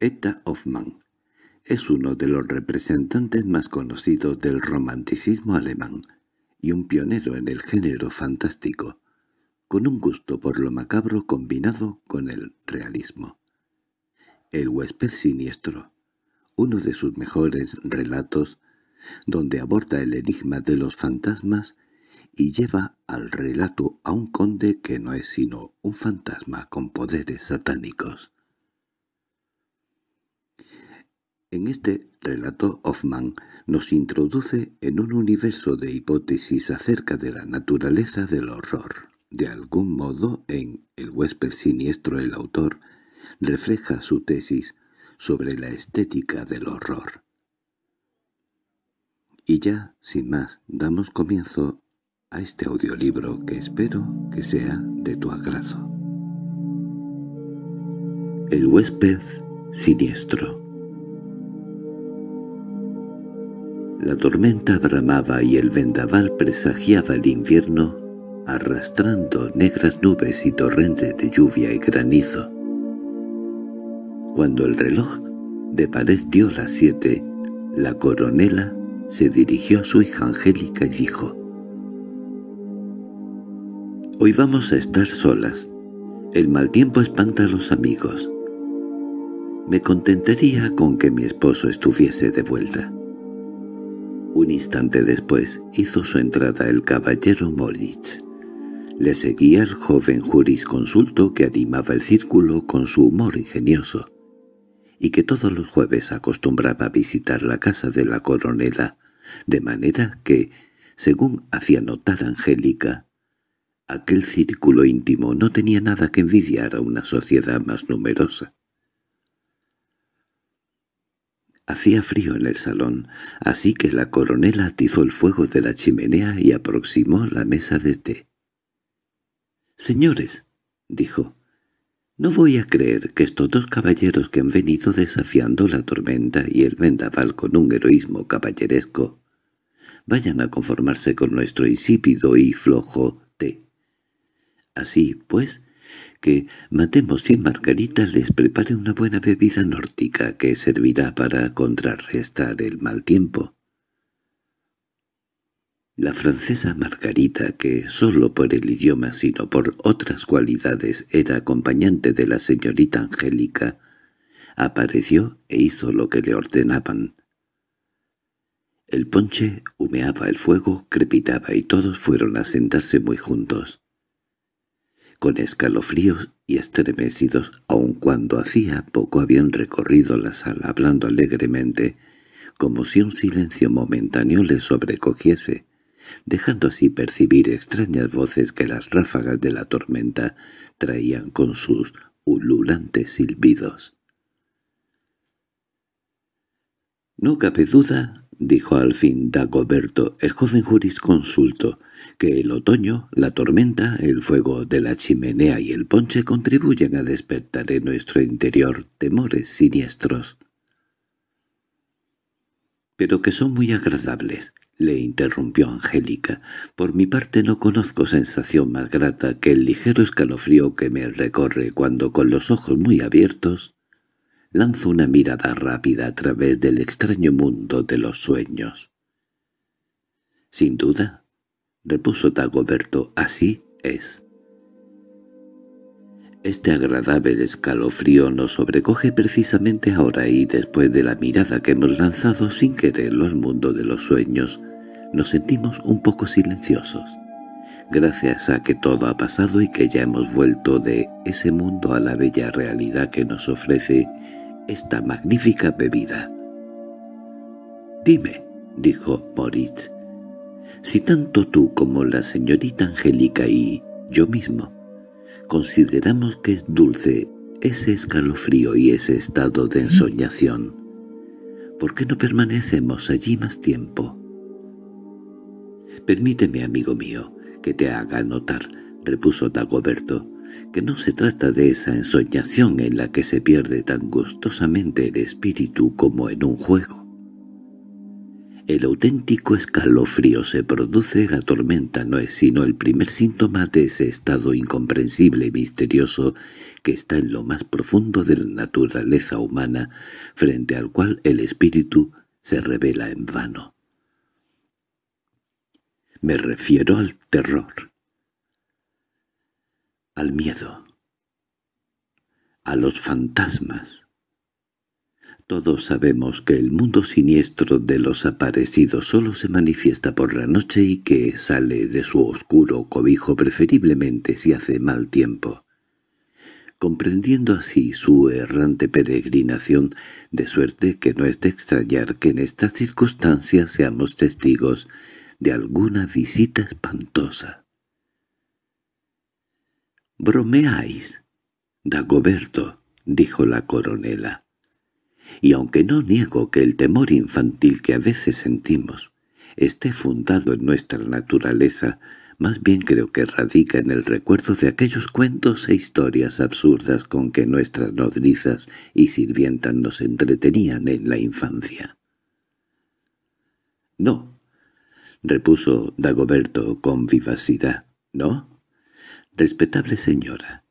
Eta Hoffmann es uno de los representantes más conocidos del romanticismo alemán y un pionero en el género fantástico, con un gusto por lo macabro combinado con el realismo. El huésped siniestro, uno de sus mejores relatos, donde aborda el enigma de los fantasmas y lleva al relato a un conde que no es sino un fantasma con poderes satánicos. En este relato Hoffman nos introduce en un universo de hipótesis acerca de la naturaleza del horror. De algún modo, en El huésped siniestro el autor refleja su tesis sobre la estética del horror. Y ya, sin más, damos comienzo a este audiolibro que espero que sea de tu agrado. El huésped siniestro La tormenta bramaba y el vendaval presagiaba el invierno, arrastrando negras nubes y torrentes de lluvia y granizo. Cuando el reloj de pared dio las siete, la coronela se dirigió a su hija Angélica y dijo, «Hoy vamos a estar solas. El mal tiempo espanta a los amigos. Me contentaría con que mi esposo estuviese de vuelta». Un instante después hizo su entrada el caballero Moritz. Le seguía el joven jurisconsulto que animaba el círculo con su humor ingenioso y que todos los jueves acostumbraba a visitar la casa de la coronela, de manera que, según hacía notar Angélica, aquel círculo íntimo no tenía nada que envidiar a una sociedad más numerosa. Hacía frío en el salón, así que la coronela atizó el fuego de la chimenea y aproximó la mesa de té. «Señores», dijo, «no voy a creer que estos dos caballeros que han venido desafiando la tormenta y el vendaval con un heroísmo caballeresco vayan a conformarse con nuestro insípido y flojo té. Así, pues, que Matemos y Margarita les prepare una buena bebida nórtica que servirá para contrarrestar el mal tiempo. La francesa Margarita, que sólo por el idioma sino por otras cualidades era acompañante de la señorita Angélica, apareció e hizo lo que le ordenaban. El ponche humeaba el fuego, crepitaba y todos fueron a sentarse muy juntos con escalofríos y estremecidos, aun cuando hacía poco habían recorrido la sala hablando alegremente, como si un silencio momentáneo les sobrecogiese, dejando así percibir extrañas voces que las ráfagas de la tormenta traían con sus ululantes silbidos. No cabe duda —dijo al fin Dagoberto, el joven jurisconsulto— que el otoño, la tormenta, el fuego de la chimenea y el ponche contribuyen a despertar en nuestro interior temores siniestros. —Pero que son muy agradables —le interrumpió Angélica. —Por mi parte no conozco sensación más grata que el ligero escalofrío que me recorre cuando con los ojos muy abiertos lanzo una mirada rápida a través del extraño mundo de los sueños. —Sin duda —repuso Tagoberto, así es. Este agradable escalofrío nos sobrecoge precisamente ahora y después de la mirada que hemos lanzado sin quererlo al mundo de los sueños, nos sentimos un poco silenciosos, gracias a que todo ha pasado y que ya hemos vuelto de ese mundo a la bella realidad que nos ofrece esta magnífica bebida. «Dime», dijo Moritz, «si tanto tú como la señorita Angélica y yo mismo consideramos que es dulce ese escalofrío y ese estado de ensoñación, ¿por qué no permanecemos allí más tiempo?» «Permíteme, amigo mío, que te haga notar», repuso Dagoberto, que no se trata de esa ensoñación en la que se pierde tan gustosamente el espíritu como en un juego. El auténtico escalofrío se produce la tormenta, no es sino el primer síntoma de ese estado incomprensible y misterioso que está en lo más profundo de la naturaleza humana, frente al cual el espíritu se revela en vano. Me refiero al terror, al miedo, a los fantasmas. Todos sabemos que el mundo siniestro de los aparecidos solo se manifiesta por la noche y que sale de su oscuro cobijo preferiblemente si hace mal tiempo. Comprendiendo así su errante peregrinación, de suerte que no es de extrañar que en estas circunstancias seamos testigos de alguna visita espantosa. —Bromeáis. —Dagoberto —dijo la coronela—, y aunque no niego que el temor infantil que a veces sentimos esté fundado en nuestra naturaleza, más bien creo que radica en el recuerdo de aquellos cuentos e historias absurdas con que nuestras nodrizas y sirvientas nos entretenían en la infancia. —No —repuso Dagoberto con vivacidad—, ¿no? Respetable señora,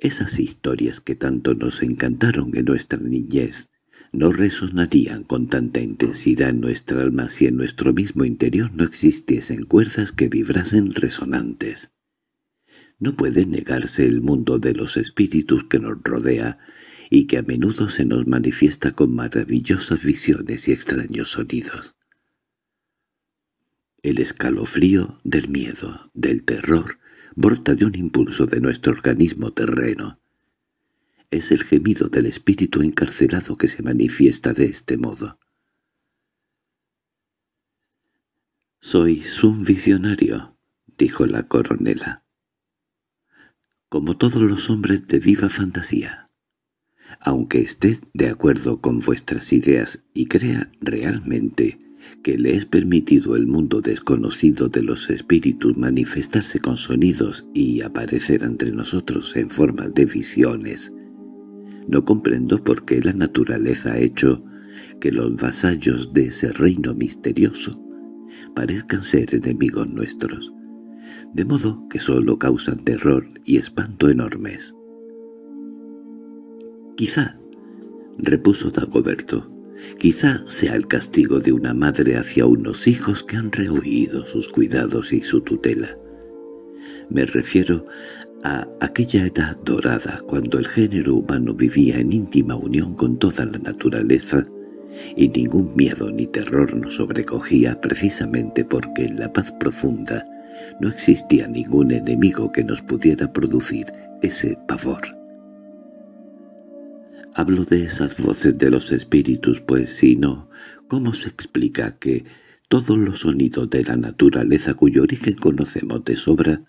esas historias que tanto nos encantaron en nuestra niñez no resonarían con tanta intensidad en nuestra alma si en nuestro mismo interior no existiesen cuerdas que vibrasen resonantes. No puede negarse el mundo de los espíritus que nos rodea y que a menudo se nos manifiesta con maravillosas visiones y extraños sonidos. El escalofrío del miedo, del terror, Borta de un impulso de nuestro organismo terreno. Es el gemido del espíritu encarcelado que se manifiesta de este modo. «Sois un visionario», dijo la coronela. «Como todos los hombres de viva fantasía» aunque esté de acuerdo con vuestras ideas y crea realmente que le es permitido el mundo desconocido de los espíritus manifestarse con sonidos y aparecer entre nosotros en forma de visiones. No comprendo por qué la naturaleza ha hecho que los vasallos de ese reino misterioso parezcan ser enemigos nuestros, de modo que solo causan terror y espanto enormes. Quizá, repuso Dagoberto, Quizá sea el castigo de una madre hacia unos hijos que han rehuido sus cuidados y su tutela. Me refiero a aquella edad dorada cuando el género humano vivía en íntima unión con toda la naturaleza y ningún miedo ni terror nos sobrecogía precisamente porque en la paz profunda no existía ningún enemigo que nos pudiera producir ese pavor. Hablo de esas voces de los espíritus, pues si no, ¿cómo se explica que todos los sonidos de la naturaleza cuyo origen conocemos de sobra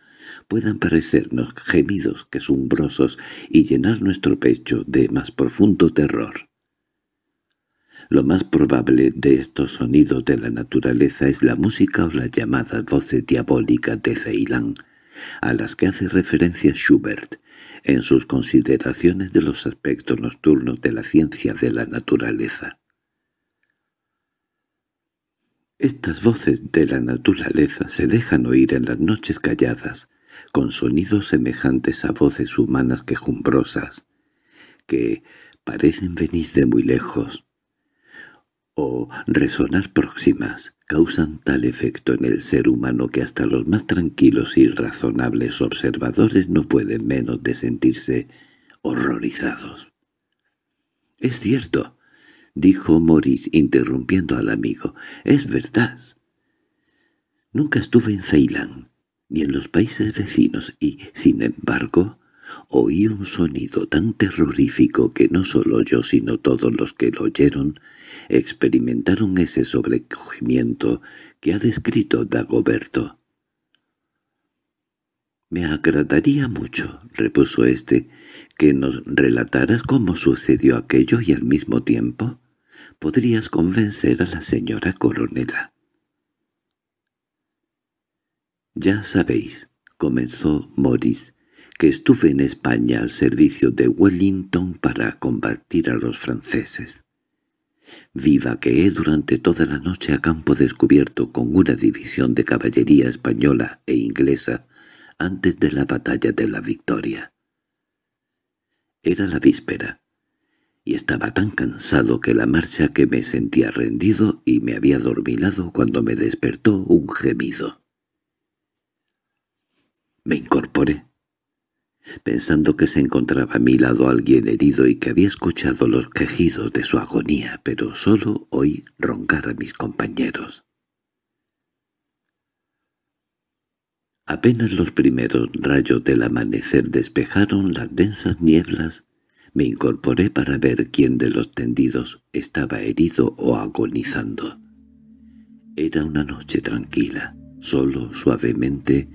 puedan parecernos gemidos que quesumbrosos y llenar nuestro pecho de más profundo terror. Lo más probable de estos sonidos de la naturaleza es la música o las llamadas voces diabólicas de Ceilán, a las que hace referencia Schubert, en sus consideraciones de los aspectos nocturnos de la ciencia de la naturaleza. Estas voces de la naturaleza se dejan oír en las noches calladas, con sonidos semejantes a voces humanas quejumbrosas, que parecen venir de muy lejos, o resonar próximas, causan tal efecto en el ser humano que hasta los más tranquilos y razonables observadores no pueden menos de sentirse horrorizados. —Es cierto —dijo Morris interrumpiendo al amigo—, es verdad. Nunca estuve en Ceilán, ni en los países vecinos, y, sin embargo, Oí un sonido tan terrorífico que no solo yo sino todos los que lo oyeron experimentaron ese sobrecogimiento que ha descrito Dagoberto. —Me agradaría mucho —repuso éste—, que nos relataras cómo sucedió aquello y al mismo tiempo podrías convencer a la señora coronela. —Ya sabéis —comenzó Morris— que estuve en España al servicio de Wellington para combatir a los franceses. Viva que he durante toda la noche a campo descubierto con una división de caballería española e inglesa antes de la batalla de la Victoria. Era la víspera, y estaba tan cansado que la marcha que me sentía rendido y me había dormilado cuando me despertó un gemido. Me incorporé pensando que se encontraba a mi lado alguien herido y que había escuchado los quejidos de su agonía, pero solo oí roncar a mis compañeros. Apenas los primeros rayos del amanecer despejaron las densas nieblas, me incorporé para ver quién de los tendidos estaba herido o agonizando. Era una noche tranquila, solo suavemente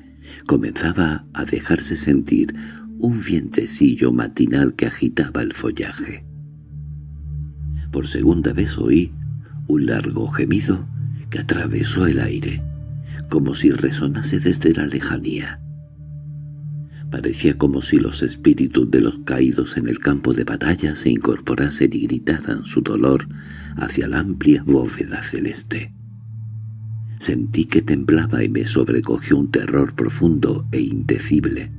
Comenzaba a dejarse sentir un vientecillo matinal que agitaba el follaje. Por segunda vez oí un largo gemido que atravesó el aire, como si resonase desde la lejanía. Parecía como si los espíritus de los caídos en el campo de batalla se incorporasen y gritaran su dolor hacia la amplia bóveda celeste. Sentí que temblaba y me sobrecogió un terror profundo e indecible.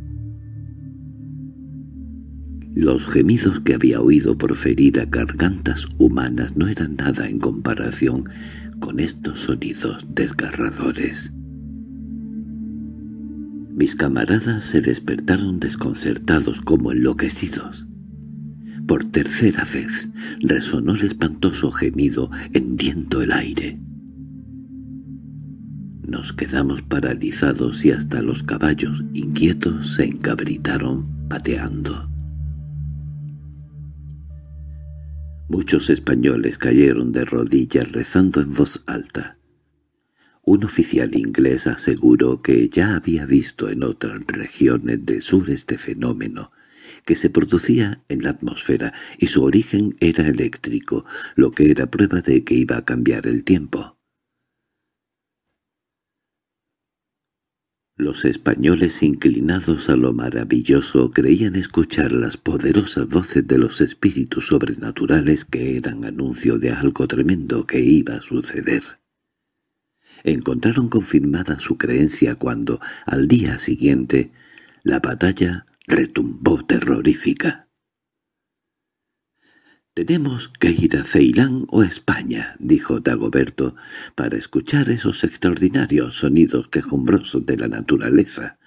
Los gemidos que había oído proferir a gargantas humanas no eran nada en comparación con estos sonidos desgarradores. Mis camaradas se despertaron desconcertados como enloquecidos. Por tercera vez resonó el espantoso gemido hendiendo el aire. Nos quedamos paralizados y hasta los caballos, inquietos, se encabritaron pateando. Muchos españoles cayeron de rodillas rezando en voz alta. Un oficial inglés aseguró que ya había visto en otras regiones del sur este fenómeno, que se producía en la atmósfera y su origen era eléctrico, lo que era prueba de que iba a cambiar el tiempo. Los españoles inclinados a lo maravilloso creían escuchar las poderosas voces de los espíritus sobrenaturales que eran anuncio de algo tremendo que iba a suceder. Encontraron confirmada su creencia cuando, al día siguiente, la batalla retumbó terrorífica. «Tenemos que ir a Ceilán o a España», dijo Dagoberto, «para escuchar esos extraordinarios sonidos quejumbrosos de la naturaleza.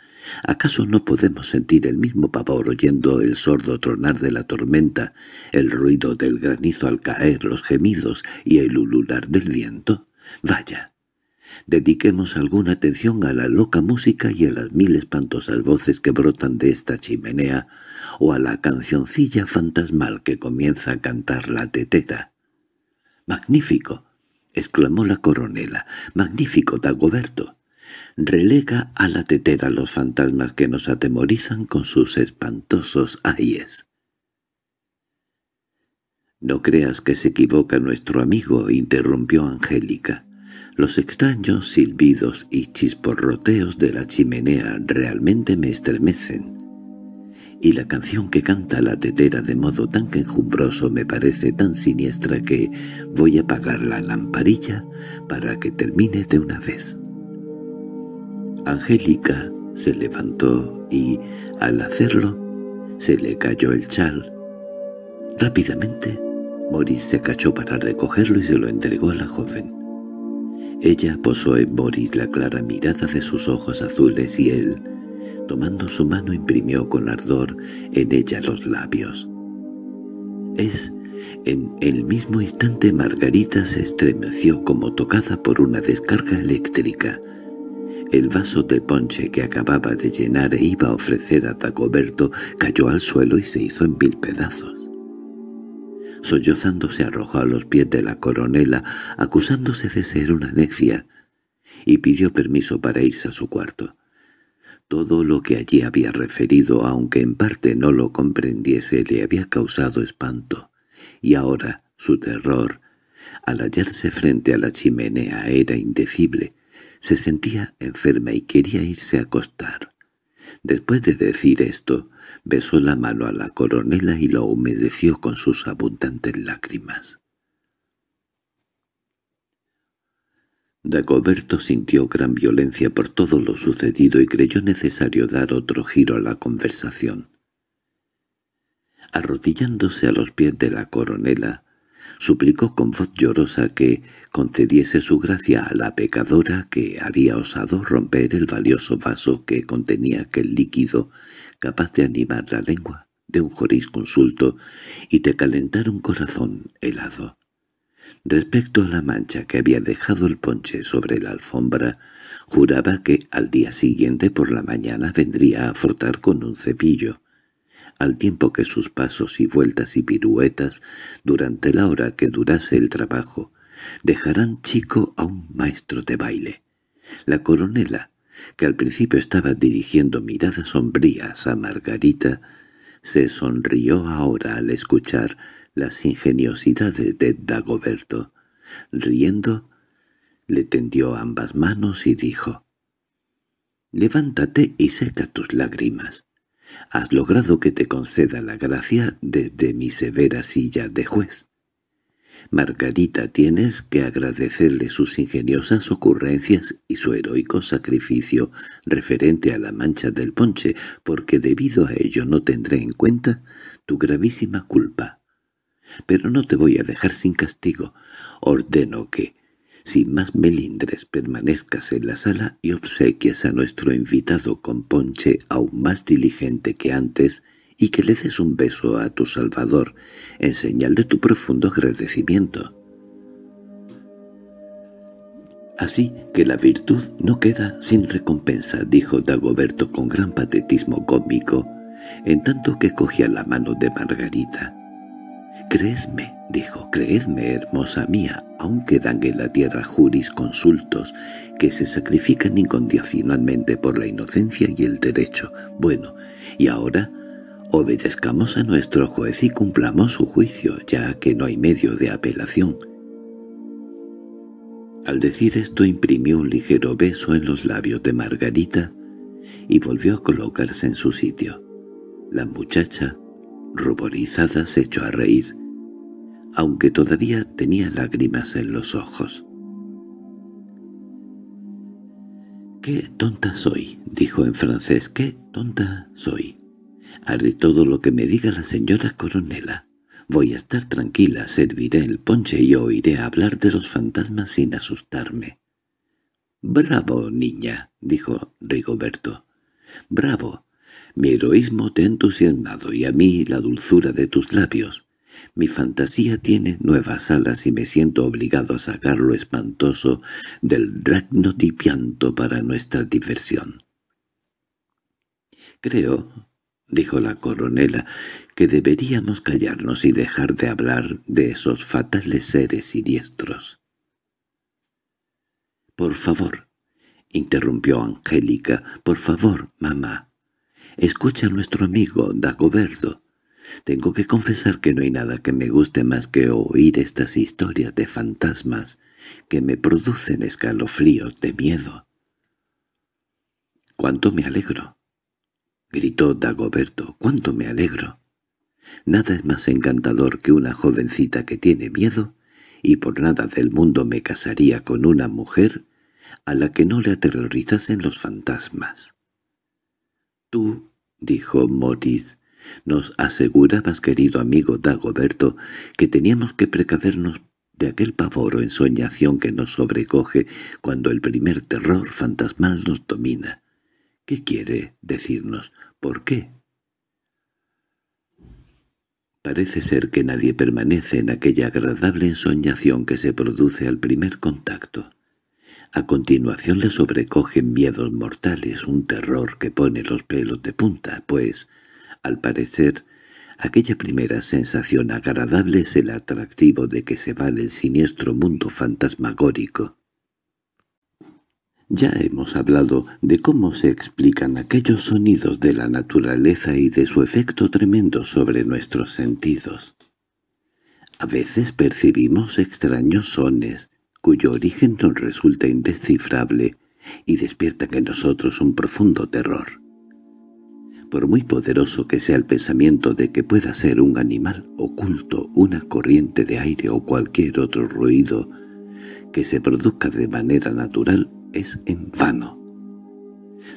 ¿Acaso no podemos sentir el mismo pavor oyendo el sordo tronar de la tormenta, el ruido del granizo al caer, los gemidos y el ulular del viento? Vaya, Dediquemos alguna atención a la loca música y a las mil espantosas voces que brotan de esta chimenea o a la cancioncilla fantasmal que comienza a cantar la tetera. —¡Magnífico! —exclamó la coronela. —¡Magnífico, Dagoberto! Relega a la tetera los fantasmas que nos atemorizan con sus espantosos ayes. —No creas que se equivoca nuestro amigo —interrumpió Angélica. Los extraños silbidos y chisporroteos de la chimenea realmente me estremecen y la canción que canta la tetera de modo tan enjumbroso me parece tan siniestra que voy a apagar la lamparilla para que termine de una vez. Angélica se levantó y, al hacerlo, se le cayó el chal. Rápidamente, Moris se cachó para recogerlo y se lo entregó a la joven. Ella posó en Moris la clara mirada de sus ojos azules y él, Tomando su mano imprimió con ardor en ella los labios. Es en el mismo instante Margarita se estremeció como tocada por una descarga eléctrica. El vaso de ponche que acababa de llenar e iba a ofrecer a Dagoberto cayó al suelo y se hizo en mil pedazos. Sollozando se arrojó a los pies de la coronela, acusándose de ser una necia, y pidió permiso para irse a su cuarto. Todo lo que allí había referido, aunque en parte no lo comprendiese, le había causado espanto, y ahora su terror, al hallarse frente a la chimenea, era indecible. Se sentía enferma y quería irse a acostar. Después de decir esto, besó la mano a la coronela y lo humedeció con sus abundantes lágrimas. Dagoberto sintió gran violencia por todo lo sucedido y creyó necesario dar otro giro a la conversación. Arrodillándose a los pies de la coronela, suplicó con voz llorosa que concediese su gracia a la pecadora que había osado romper el valioso vaso que contenía aquel líquido capaz de animar la lengua de un jurisconsulto y de calentar un corazón helado. Respecto a la mancha que había dejado el ponche sobre la alfombra, juraba que al día siguiente por la mañana vendría a frotar con un cepillo, al tiempo que sus pasos y vueltas y piruetas, durante la hora que durase el trabajo, dejarán chico a un maestro de baile. La coronela, que al principio estaba dirigiendo miradas sombrías a Margarita, se sonrió ahora al escuchar las ingeniosidades de Dagoberto. Riendo, le tendió ambas manos y dijo, «Levántate y seca tus lágrimas. Has logrado que te conceda la gracia desde mi severa silla de juez. Margarita tienes que agradecerle sus ingeniosas ocurrencias y su heroico sacrificio referente a la mancha del ponche, porque debido a ello no tendré en cuenta tu gravísima culpa pero no te voy a dejar sin castigo. Ordeno que, sin más melindres, permanezcas en la sala y obsequies a nuestro invitado con ponche aún más diligente que antes y que le des un beso a tu Salvador en señal de tu profundo agradecimiento. Así que la virtud no queda sin recompensa, dijo Dagoberto con gran patetismo cómico, en tanto que cogía la mano de Margarita. «Creedme», dijo, «creedme, hermosa mía, aunque dan en la tierra jurisconsultos que se sacrifican incondicionalmente por la inocencia y el derecho. Bueno, y ahora obedezcamos a nuestro juez y cumplamos su juicio, ya que no hay medio de apelación». Al decir esto imprimió un ligero beso en los labios de Margarita y volvió a colocarse en su sitio. La muchacha ruborizada se echó a reír, aunque todavía tenía lágrimas en los ojos. «¡Qué tonta soy!» dijo en francés. «¡Qué tonta soy! Haré todo lo que me diga la señora coronela. Voy a estar tranquila, serviré el ponche y oiré hablar de los fantasmas sin asustarme». «¡Bravo, niña!» dijo Rigoberto. «¡Bravo! Mi heroísmo te ha entusiasmado y a mí la dulzura de tus labios. Mi fantasía tiene nuevas alas y me siento obligado a sacar lo espantoso del pianto para nuestra diversión. —Creo —dijo la coronela— que deberíamos callarnos y dejar de hablar de esos fatales seres siniestros. —Por favor —interrumpió Angélica—, por favor, mamá. Escucha a nuestro amigo Dagoberto. Tengo que confesar que no hay nada que me guste más que oír estas historias de fantasmas que me producen escalofríos de miedo. —¡Cuánto me alegro! —gritó Dagoberto. —¡Cuánto me alegro! Nada es más encantador que una jovencita que tiene miedo, y por nada del mundo me casaría con una mujer a la que no le aterrorizasen los fantasmas. Tú —dijo Moritz. —Nos asegurabas, querido amigo Dagoberto, que teníamos que precavernos de aquel pavor o ensoñación que nos sobrecoge cuando el primer terror fantasmal nos domina. ¿Qué quiere decirnos? ¿Por qué? Parece ser que nadie permanece en aquella agradable ensoñación que se produce al primer contacto. A continuación le sobrecogen miedos mortales, un terror que pone los pelos de punta, pues, al parecer, aquella primera sensación agradable es el atractivo de que se va del siniestro mundo fantasmagórico. Ya hemos hablado de cómo se explican aquellos sonidos de la naturaleza y de su efecto tremendo sobre nuestros sentidos. A veces percibimos extraños sones, cuyo origen nos resulta indescifrable y despierta en nosotros un profundo terror. Por muy poderoso que sea el pensamiento de que pueda ser un animal oculto, una corriente de aire o cualquier otro ruido que se produzca de manera natural, es en vano.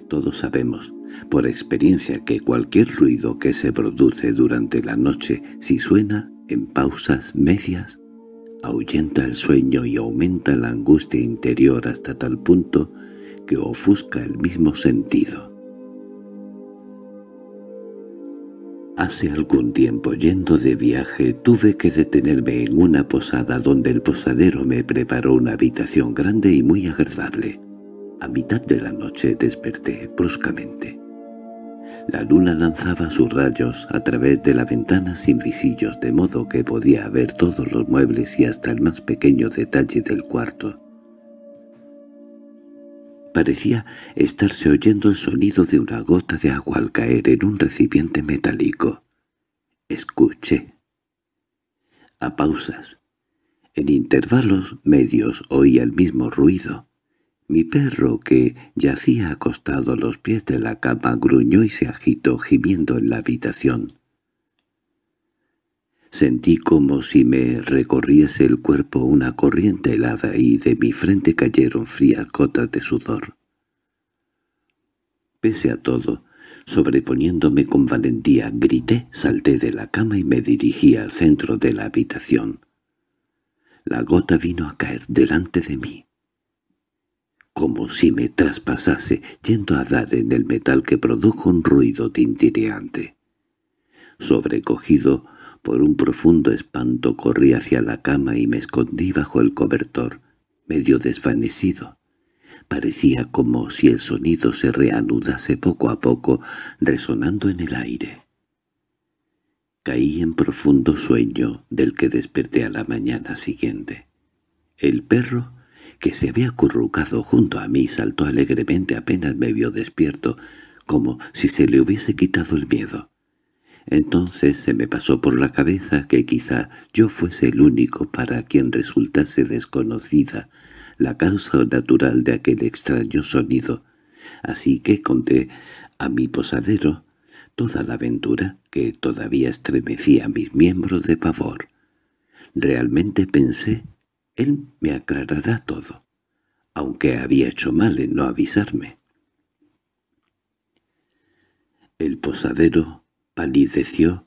Todos sabemos, por experiencia, que cualquier ruido que se produce durante la noche, si suena en pausas medias, ahuyenta el sueño y aumenta la angustia interior hasta tal punto que ofusca el mismo sentido. Hace algún tiempo yendo de viaje tuve que detenerme en una posada donde el posadero me preparó una habitación grande y muy agradable. A mitad de la noche desperté bruscamente. La luna lanzaba sus rayos a través de la ventana sin visillos, de modo que podía ver todos los muebles y hasta el más pequeño detalle del cuarto. Parecía estarse oyendo el sonido de una gota de agua al caer en un recipiente metálico. Escuché. A pausas. En intervalos medios oía el mismo ruido. Mi perro, que yacía acostado a los pies de la cama, gruñó y se agitó gimiendo en la habitación. Sentí como si me recorriese el cuerpo una corriente helada y de mi frente cayeron frías gotas de sudor. Pese a todo, sobreponiéndome con valentía, grité, salté de la cama y me dirigí al centro de la habitación. La gota vino a caer delante de mí como si me traspasase, yendo a dar en el metal que produjo un ruido tintireante. Sobrecogido por un profundo espanto corrí hacia la cama y me escondí bajo el cobertor, medio desvanecido. Parecía como si el sonido se reanudase poco a poco, resonando en el aire. Caí en profundo sueño del que desperté a la mañana siguiente. El perro que se había acurrucado junto a mí, saltó alegremente apenas me vio despierto, como si se le hubiese quitado el miedo. Entonces se me pasó por la cabeza que quizá yo fuese el único para quien resultase desconocida la causa natural de aquel extraño sonido, así que conté a mi posadero toda la aventura que todavía estremecía mis miembros de pavor. Realmente pensé él me aclarará todo, aunque había hecho mal en no avisarme. El posadero palideció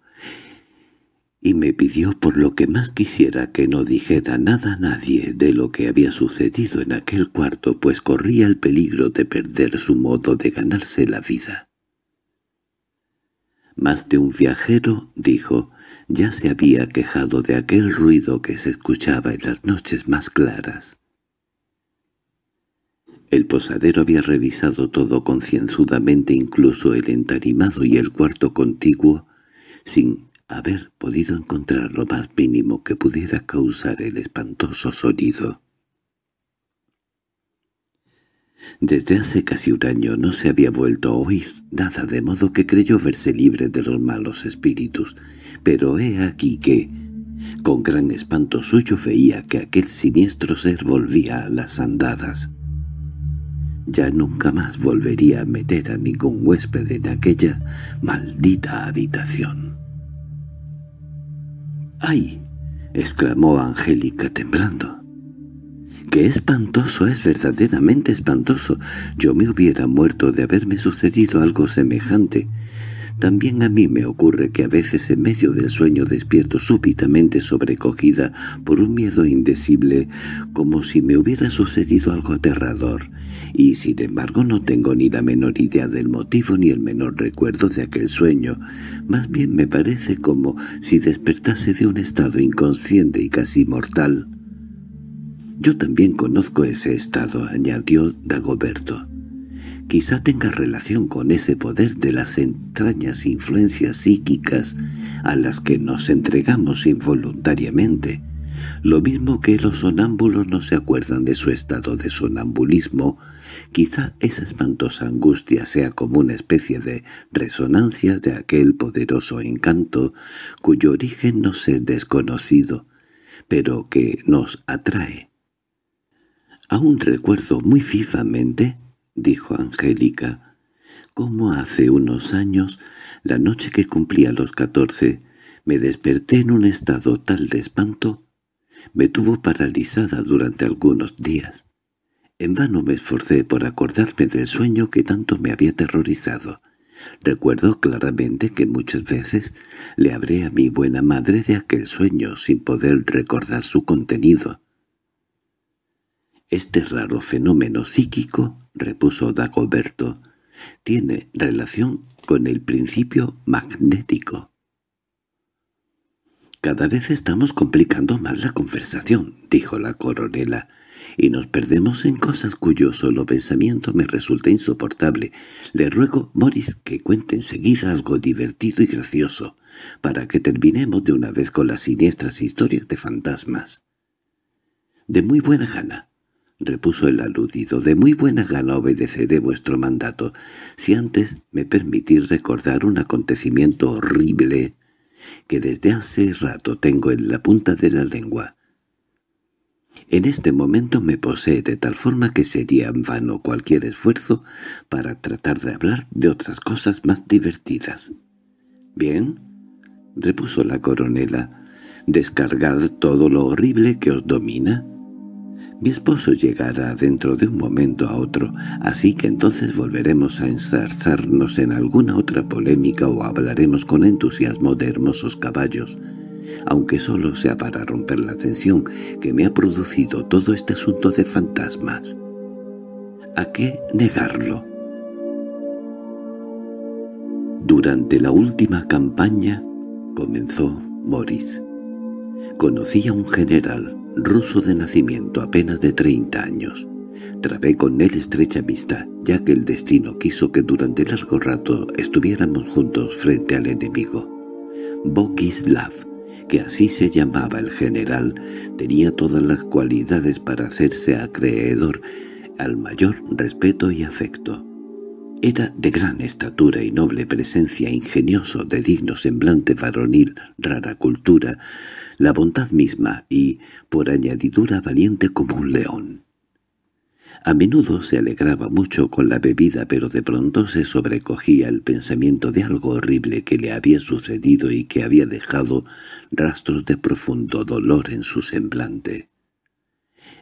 y me pidió por lo que más quisiera que no dijera nada a nadie de lo que había sucedido en aquel cuarto, pues corría el peligro de perder su modo de ganarse la vida. Más de un viajero dijo ya se había quejado de aquel ruido que se escuchaba en las noches más claras. El posadero había revisado todo concienzudamente, incluso el entarimado y el cuarto contiguo, sin haber podido encontrar lo más mínimo que pudiera causar el espantoso sonido. Desde hace casi un año no se había vuelto a oír nada, de modo que creyó verse libre de los malos espíritus, pero he aquí que, con gran espanto suyo, veía que aquel siniestro ser volvía a las andadas. Ya nunca más volvería a meter a ningún huésped en aquella maldita habitación. —¡Ay! —exclamó Angélica temblando. —¡Qué espantoso! Es verdaderamente espantoso. Yo me hubiera muerto de haberme sucedido algo semejante. También a mí me ocurre que a veces en medio del sueño despierto súbitamente sobrecogida por un miedo indecible, como si me hubiera sucedido algo aterrador, y sin embargo no tengo ni la menor idea del motivo ni el menor recuerdo de aquel sueño. Más bien me parece como si despertase de un estado inconsciente y casi mortal. «Yo también conozco ese estado», añadió Dagoberto quizá tenga relación con ese poder de las entrañas influencias psíquicas a las que nos entregamos involuntariamente, lo mismo que los sonámbulos no se acuerdan de su estado de sonambulismo, quizá esa espantosa angustia sea como una especie de resonancia de aquel poderoso encanto cuyo origen no es desconocido, pero que nos atrae. Aún recuerdo muy vivamente —dijo Angélica—, «¿Cómo hace unos años, la noche que cumplía los catorce, me desperté en un estado tal de espanto. Me tuvo paralizada durante algunos días. En vano me esforcé por acordarme del sueño que tanto me había aterrorizado. Recuerdo claramente que muchas veces le hablé a mi buena madre de aquel sueño sin poder recordar su contenido. Este raro fenómeno psíquico, repuso Dagoberto, tiene relación con el principio magnético. «Cada vez estamos complicando más la conversación», dijo la coronela, «y nos perdemos en cosas cuyo solo pensamiento me resulta insoportable. Le ruego, Morris, que cuente enseguida algo divertido y gracioso, para que terminemos de una vez con las siniestras historias de fantasmas». «De muy buena gana», —repuso el aludido—, de muy buena gana obedeceré vuestro mandato, si antes me permitís recordar un acontecimiento horrible que desde hace rato tengo en la punta de la lengua. En este momento me posee de tal forma que sería vano cualquier esfuerzo para tratar de hablar de otras cosas más divertidas. —Bien —repuso la coronela—, descargad todo lo horrible que os domina mi esposo llegará dentro de un momento a otro, así que entonces volveremos a enzarzarnos en alguna otra polémica o hablaremos con entusiasmo de hermosos caballos, aunque solo sea para romper la tensión que me ha producido todo este asunto de fantasmas. ¿A qué negarlo? Durante la última campaña, comenzó Morris. Conocí a un general, ruso de nacimiento apenas de 30 años. Trabé con él estrecha amistad, ya que el destino quiso que durante largo rato estuviéramos juntos frente al enemigo. Bogislav, que así se llamaba el general, tenía todas las cualidades para hacerse acreedor al mayor respeto y afecto. Era de gran estatura y noble presencia, ingenioso, de digno semblante varonil, rara cultura, la bondad misma y, por añadidura, valiente como un león. A menudo se alegraba mucho con la bebida, pero de pronto se sobrecogía el pensamiento de algo horrible que le había sucedido y que había dejado rastros de profundo dolor en su semblante.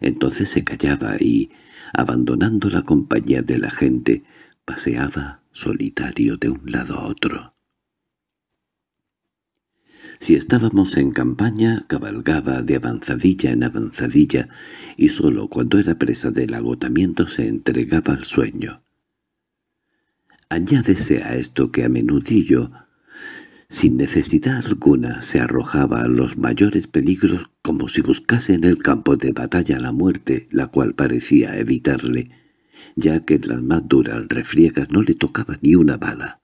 Entonces se callaba y, abandonando la compañía de la gente, paseaba solitario de un lado a otro. Si estábamos en campaña, cabalgaba de avanzadilla en avanzadilla, y sólo cuando era presa del agotamiento se entregaba al sueño. Añádese a esto que a menudillo, sin necesidad alguna, se arrojaba a los mayores peligros como si buscase en el campo de batalla la muerte, la cual parecía evitarle, ya que en las más duras refriegas no le tocaba ni una bala,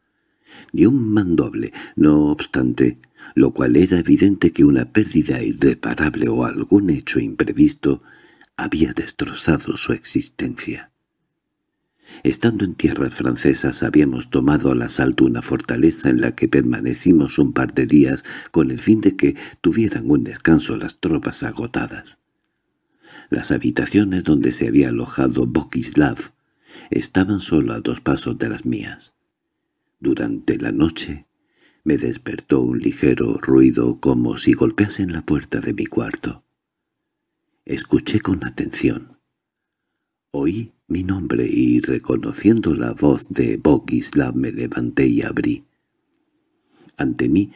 ni un mandoble, no obstante, lo cual era evidente que una pérdida irreparable o algún hecho imprevisto había destrozado su existencia. Estando en tierras francesas habíamos tomado al asalto una fortaleza en la que permanecimos un par de días con el fin de que tuvieran un descanso las tropas agotadas. Las habitaciones donde se había alojado Bokislav estaban solo a dos pasos de las mías. Durante la noche me despertó un ligero ruido como si golpeasen la puerta de mi cuarto. Escuché con atención. Oí mi nombre y, reconociendo la voz de Bokislav, me levanté y abrí. Ante mí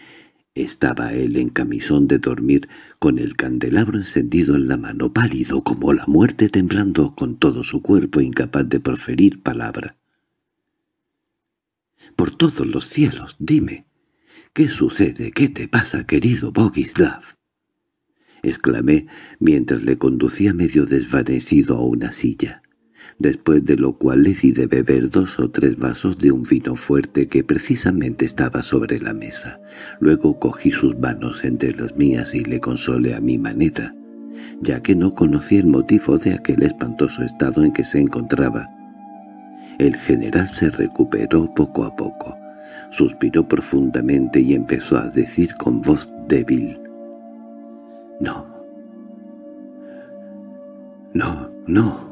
estaba él en camisón de dormir, con el candelabro encendido en la mano, pálido como la muerte, temblando con todo su cuerpo, incapaz de proferir palabra. —Por todos los cielos, dime, ¿qué sucede? ¿Qué te pasa, querido Bogislav? —exclamé mientras le conducía medio desvanecido a una silla después de lo cual le di de beber dos o tres vasos de un vino fuerte que precisamente estaba sobre la mesa. Luego cogí sus manos entre las mías y le consolé a mi manera, ya que no conocía el motivo de aquel espantoso estado en que se encontraba. El general se recuperó poco a poco, suspiró profundamente y empezó a decir con voz débil. «No, no, no».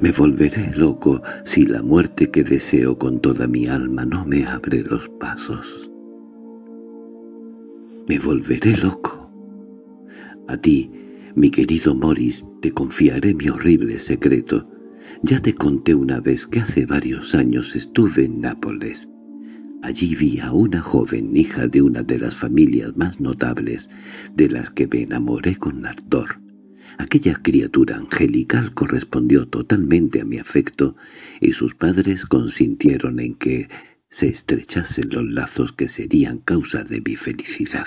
Me volveré loco si la muerte que deseo con toda mi alma no me abre los pasos. Me volveré loco. A ti, mi querido Morris, te confiaré mi horrible secreto. Ya te conté una vez que hace varios años estuve en Nápoles. Allí vi a una joven hija de una de las familias más notables de las que me enamoré con ardor. Aquella criatura angelical correspondió totalmente a mi afecto y sus padres consintieron en que se estrechasen los lazos que serían causa de mi felicidad.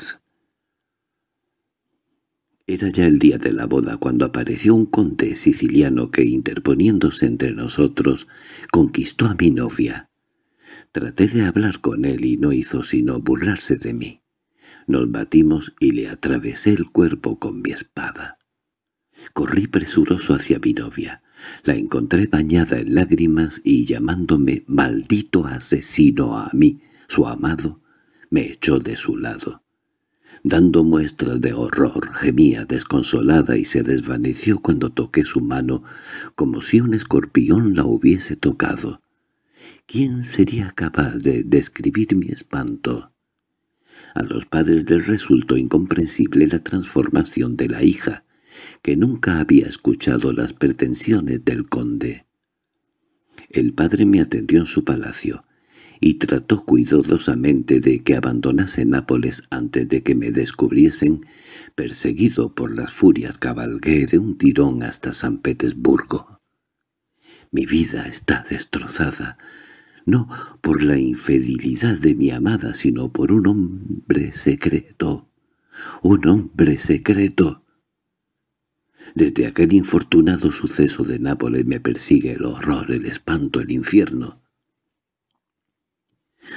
Era ya el día de la boda cuando apareció un conde siciliano que, interponiéndose entre nosotros, conquistó a mi novia. Traté de hablar con él y no hizo sino burlarse de mí. Nos batimos y le atravesé el cuerpo con mi espada. Corrí presuroso hacia mi novia. La encontré bañada en lágrimas y llamándome maldito asesino a mí, su amado, me echó de su lado. Dando muestras de horror, gemía desconsolada y se desvaneció cuando toqué su mano, como si un escorpión la hubiese tocado. ¿Quién sería capaz de describir mi espanto? A los padres les resultó incomprensible la transformación de la hija que nunca había escuchado las pretensiones del conde. El padre me atendió en su palacio y trató cuidadosamente de que abandonase Nápoles antes de que me descubriesen, perseguido por las furias cabalgué de un tirón hasta San Petersburgo. Mi vida está destrozada, no por la infidelidad de mi amada, sino por un hombre secreto. Un hombre secreto. Desde aquel infortunado suceso de Nápoles me persigue el horror, el espanto, el infierno.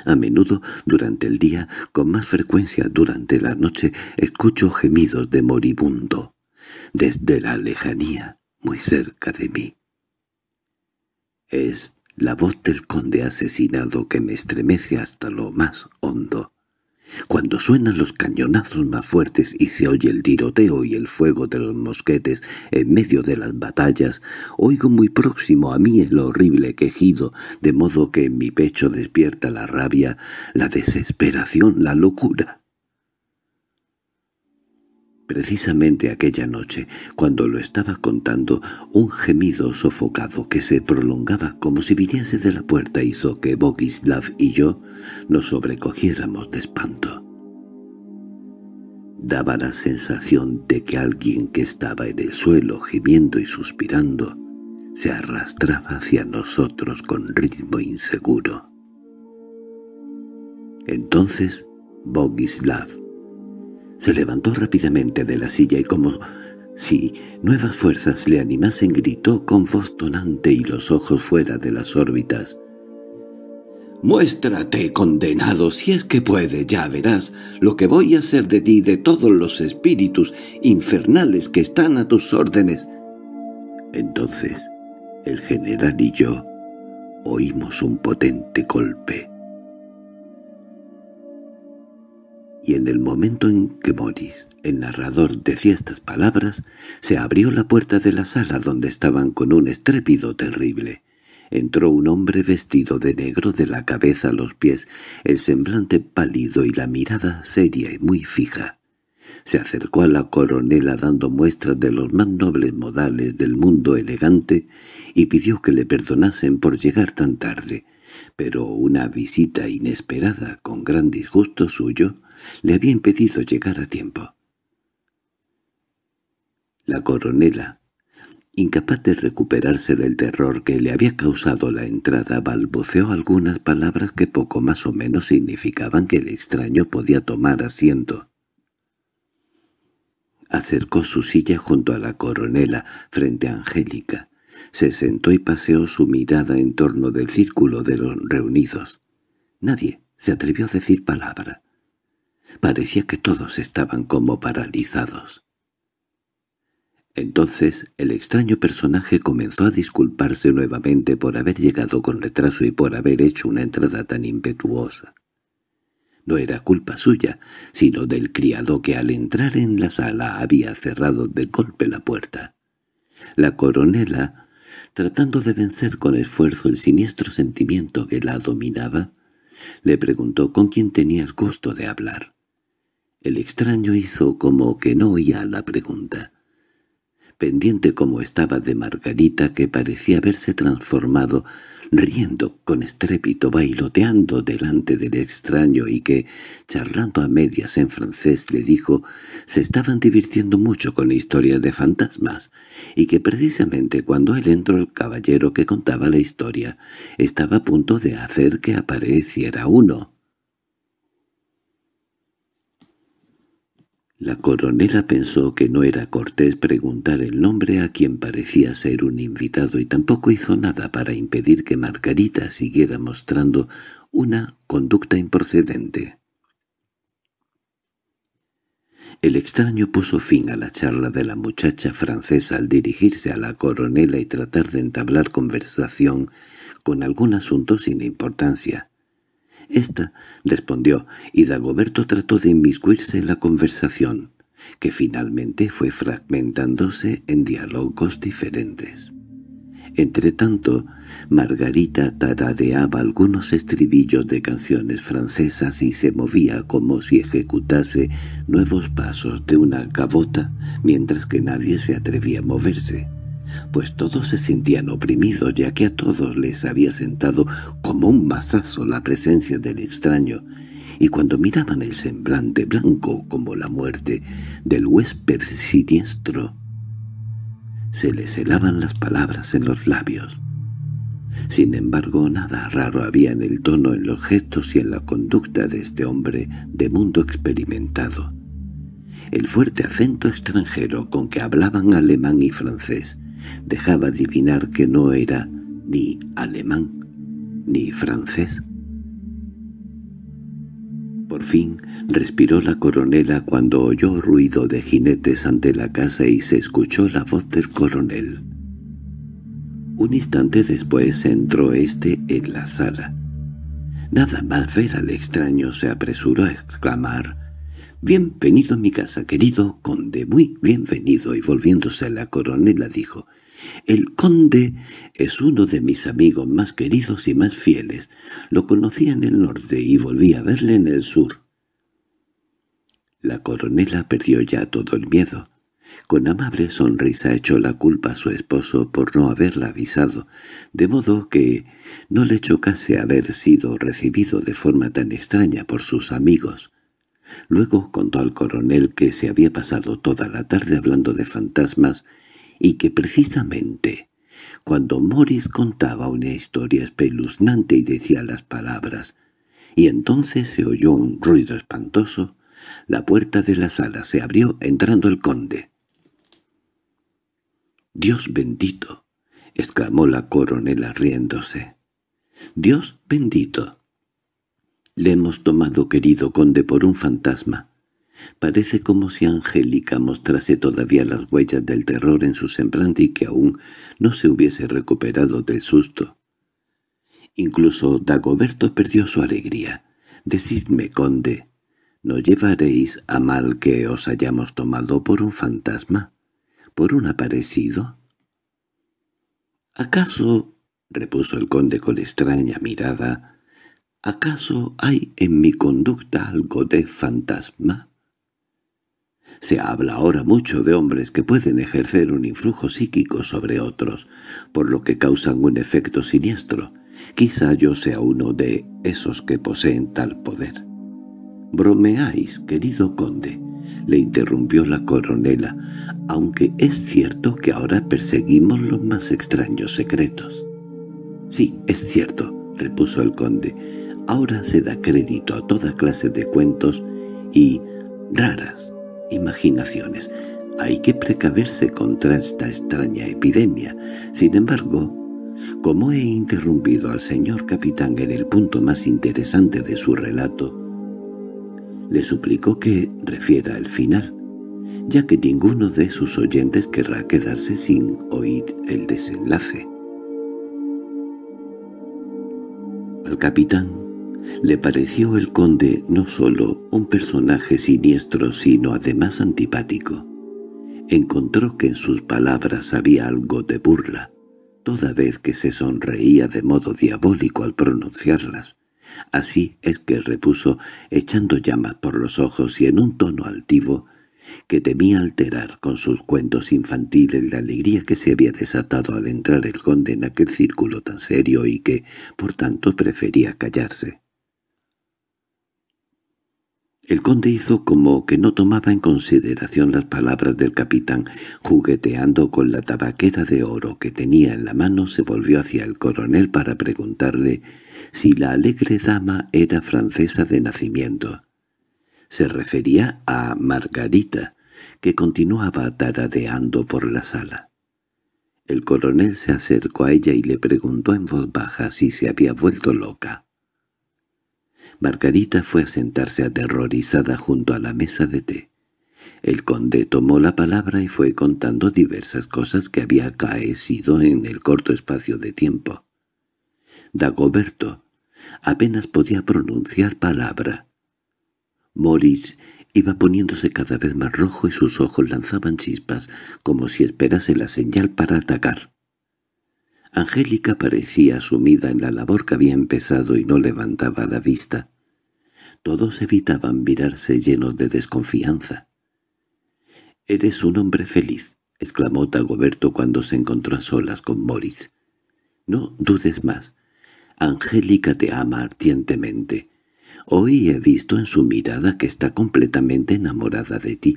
A menudo, durante el día, con más frecuencia durante la noche, escucho gemidos de moribundo, desde la lejanía, muy cerca de mí. Es la voz del conde asesinado que me estremece hasta lo más hondo. Cuando suenan los cañonazos más fuertes y se oye el tiroteo y el fuego de los mosquetes en medio de las batallas, oigo muy próximo a mí el horrible quejido, de modo que en mi pecho despierta la rabia, la desesperación, la locura. Precisamente aquella noche, cuando lo estaba contando, un gemido sofocado que se prolongaba como si viniese de la puerta hizo que Bogislav y yo nos sobrecogiéramos de espanto. Daba la sensación de que alguien que estaba en el suelo gimiendo y suspirando se arrastraba hacia nosotros con ritmo inseguro. Entonces Bogislav se levantó rápidamente de la silla y como si nuevas fuerzas le animasen gritó con voz tonante y los ojos fuera de las órbitas. «¡Muéstrate, condenado, si es que puede, ya verás lo que voy a hacer de ti y de todos los espíritus infernales que están a tus órdenes!» Entonces el general y yo oímos un potente golpe. y en el momento en que Moris, el narrador, decía estas palabras, se abrió la puerta de la sala donde estaban con un estrépido terrible. Entró un hombre vestido de negro de la cabeza a los pies, el semblante pálido y la mirada seria y muy fija. Se acercó a la coronela dando muestras de los más nobles modales del mundo elegante y pidió que le perdonasen por llegar tan tarde, pero una visita inesperada con gran disgusto suyo le había impedido llegar a tiempo. La coronela, incapaz de recuperarse del terror que le había causado la entrada, balbuceó algunas palabras que poco más o menos significaban que el extraño podía tomar asiento. Acercó su silla junto a la coronela, frente a Angélica. Se sentó y paseó su mirada en torno del círculo de los reunidos. Nadie se atrevió a decir palabra. Parecía que todos estaban como paralizados. Entonces el extraño personaje comenzó a disculparse nuevamente por haber llegado con retraso y por haber hecho una entrada tan impetuosa. No era culpa suya, sino del criado que al entrar en la sala había cerrado de golpe la puerta. La coronela, tratando de vencer con esfuerzo el siniestro sentimiento que la dominaba, le preguntó con quién tenía el gusto de hablar. El extraño hizo como que no oía la pregunta. Pendiente como estaba de Margarita que parecía haberse transformado, riendo con estrépito, bailoteando delante del extraño y que, charlando a medias en francés, le dijo se estaban divirtiendo mucho con historias de fantasmas y que precisamente cuando él entró el caballero que contaba la historia estaba a punto de hacer que apareciera uno. La coronela pensó que no era cortés preguntar el nombre a quien parecía ser un invitado y tampoco hizo nada para impedir que Margarita siguiera mostrando una conducta improcedente. El extraño puso fin a la charla de la muchacha francesa al dirigirse a la coronela y tratar de entablar conversación con algún asunto sin importancia. —Esta —respondió, y Dagoberto trató de inmiscuirse en la conversación, que finalmente fue fragmentándose en diálogos diferentes. Entretanto, Margarita tarareaba algunos estribillos de canciones francesas y se movía como si ejecutase nuevos pasos de una cabota, mientras que nadie se atrevía a moverse pues todos se sentían oprimidos ya que a todos les había sentado como un mazazo la presencia del extraño, y cuando miraban el semblante blanco como la muerte del huésped siniestro, se les helaban las palabras en los labios. Sin embargo, nada raro había en el tono, en los gestos y en la conducta de este hombre de mundo experimentado. El fuerte acento extranjero con que hablaban alemán y francés, dejaba adivinar que no era ni alemán ni francés. Por fin respiró la coronela cuando oyó ruido de jinetes ante la casa y se escuchó la voz del coronel. Un instante después entró éste en la sala. Nada más ver al extraño se apresuró a exclamar Bienvenido a mi casa, querido conde, muy bienvenido. Y volviéndose a la coronela dijo, «El conde es uno de mis amigos más queridos y más fieles. Lo conocí en el norte y volví a verle en el sur». La coronela perdió ya todo el miedo. Con amable sonrisa echó la culpa a su esposo por no haberla avisado, de modo que no le chocase haber sido recibido de forma tan extraña por sus amigos. Luego contó al coronel que se había pasado toda la tarde hablando de fantasmas y que precisamente cuando Morris contaba una historia espeluznante y decía las palabras, y entonces se oyó un ruido espantoso, la puerta de la sala se abrió entrando el conde. —¡Dios bendito! —exclamó la coronela riéndose. —¡Dios bendito! Le hemos tomado, querido conde, por un fantasma. Parece como si Angélica mostrase todavía las huellas del terror en su semblante y que aún no se hubiese recuperado del susto. Incluso Dagoberto perdió su alegría. «Decidme, conde, ¿no llevaréis a mal que os hayamos tomado por un fantasma? ¿Por un aparecido?» «¿Acaso», repuso el conde con extraña mirada, ¿Acaso hay en mi conducta algo de fantasma? Se habla ahora mucho de hombres que pueden ejercer un influjo psíquico sobre otros, por lo que causan un efecto siniestro. Quizá yo sea uno de esos que poseen tal poder. —Bromeáis, querido conde —le interrumpió la coronela, aunque es cierto que ahora perseguimos los más extraños secretos. —Sí, es cierto —repuso el conde—, Ahora se da crédito a toda clase de cuentos y raras imaginaciones. Hay que precaverse contra esta extraña epidemia. Sin embargo, como he interrumpido al señor capitán en el punto más interesante de su relato, le suplicó que refiera el final, ya que ninguno de sus oyentes querrá quedarse sin oír el desenlace. Al capitán le pareció el conde no solo un personaje siniestro sino además antipático. Encontró que en sus palabras había algo de burla, toda vez que se sonreía de modo diabólico al pronunciarlas. Así es que repuso, echando llamas por los ojos y en un tono altivo, que temía alterar con sus cuentos infantiles la alegría que se había desatado al entrar el conde en aquel círculo tan serio y que, por tanto, prefería callarse. El conde hizo como que no tomaba en consideración las palabras del capitán. Jugueteando con la tabaquera de oro que tenía en la mano, se volvió hacia el coronel para preguntarle si la alegre dama era francesa de nacimiento. Se refería a Margarita, que continuaba taradeando por la sala. El coronel se acercó a ella y le preguntó en voz baja si se había vuelto loca. Margarita fue a sentarse aterrorizada junto a la mesa de té. El conde tomó la palabra y fue contando diversas cosas que había acaecido en el corto espacio de tiempo. Dagoberto apenas podía pronunciar palabra. Moritz iba poniéndose cada vez más rojo y sus ojos lanzaban chispas, como si esperase la señal para atacar. Angélica parecía sumida en la labor que había empezado y no levantaba la vista. Todos evitaban mirarse llenos de desconfianza. «Eres un hombre feliz», exclamó Tagoberto cuando se encontró a solas con Moris. «No dudes más. Angélica te ama ardientemente. Hoy he visto en su mirada que está completamente enamorada de ti.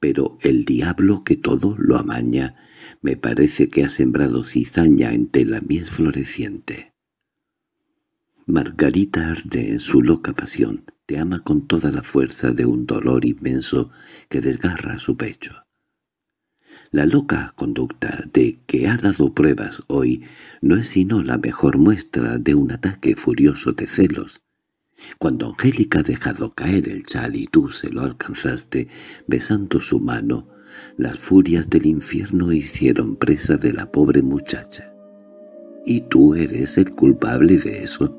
Pero el diablo que todo lo amaña, me parece que ha sembrado cizaña entre la mies floreciente. Margarita arde en su loca pasión, te ama con toda la fuerza de un dolor inmenso que desgarra su pecho. La loca conducta de que ha dado pruebas hoy no es sino la mejor muestra de un ataque furioso de celos, cuando Angélica ha dejado caer el chal y tú se lo alcanzaste, besando su mano, las furias del infierno hicieron presa de la pobre muchacha. Y tú eres el culpable de eso.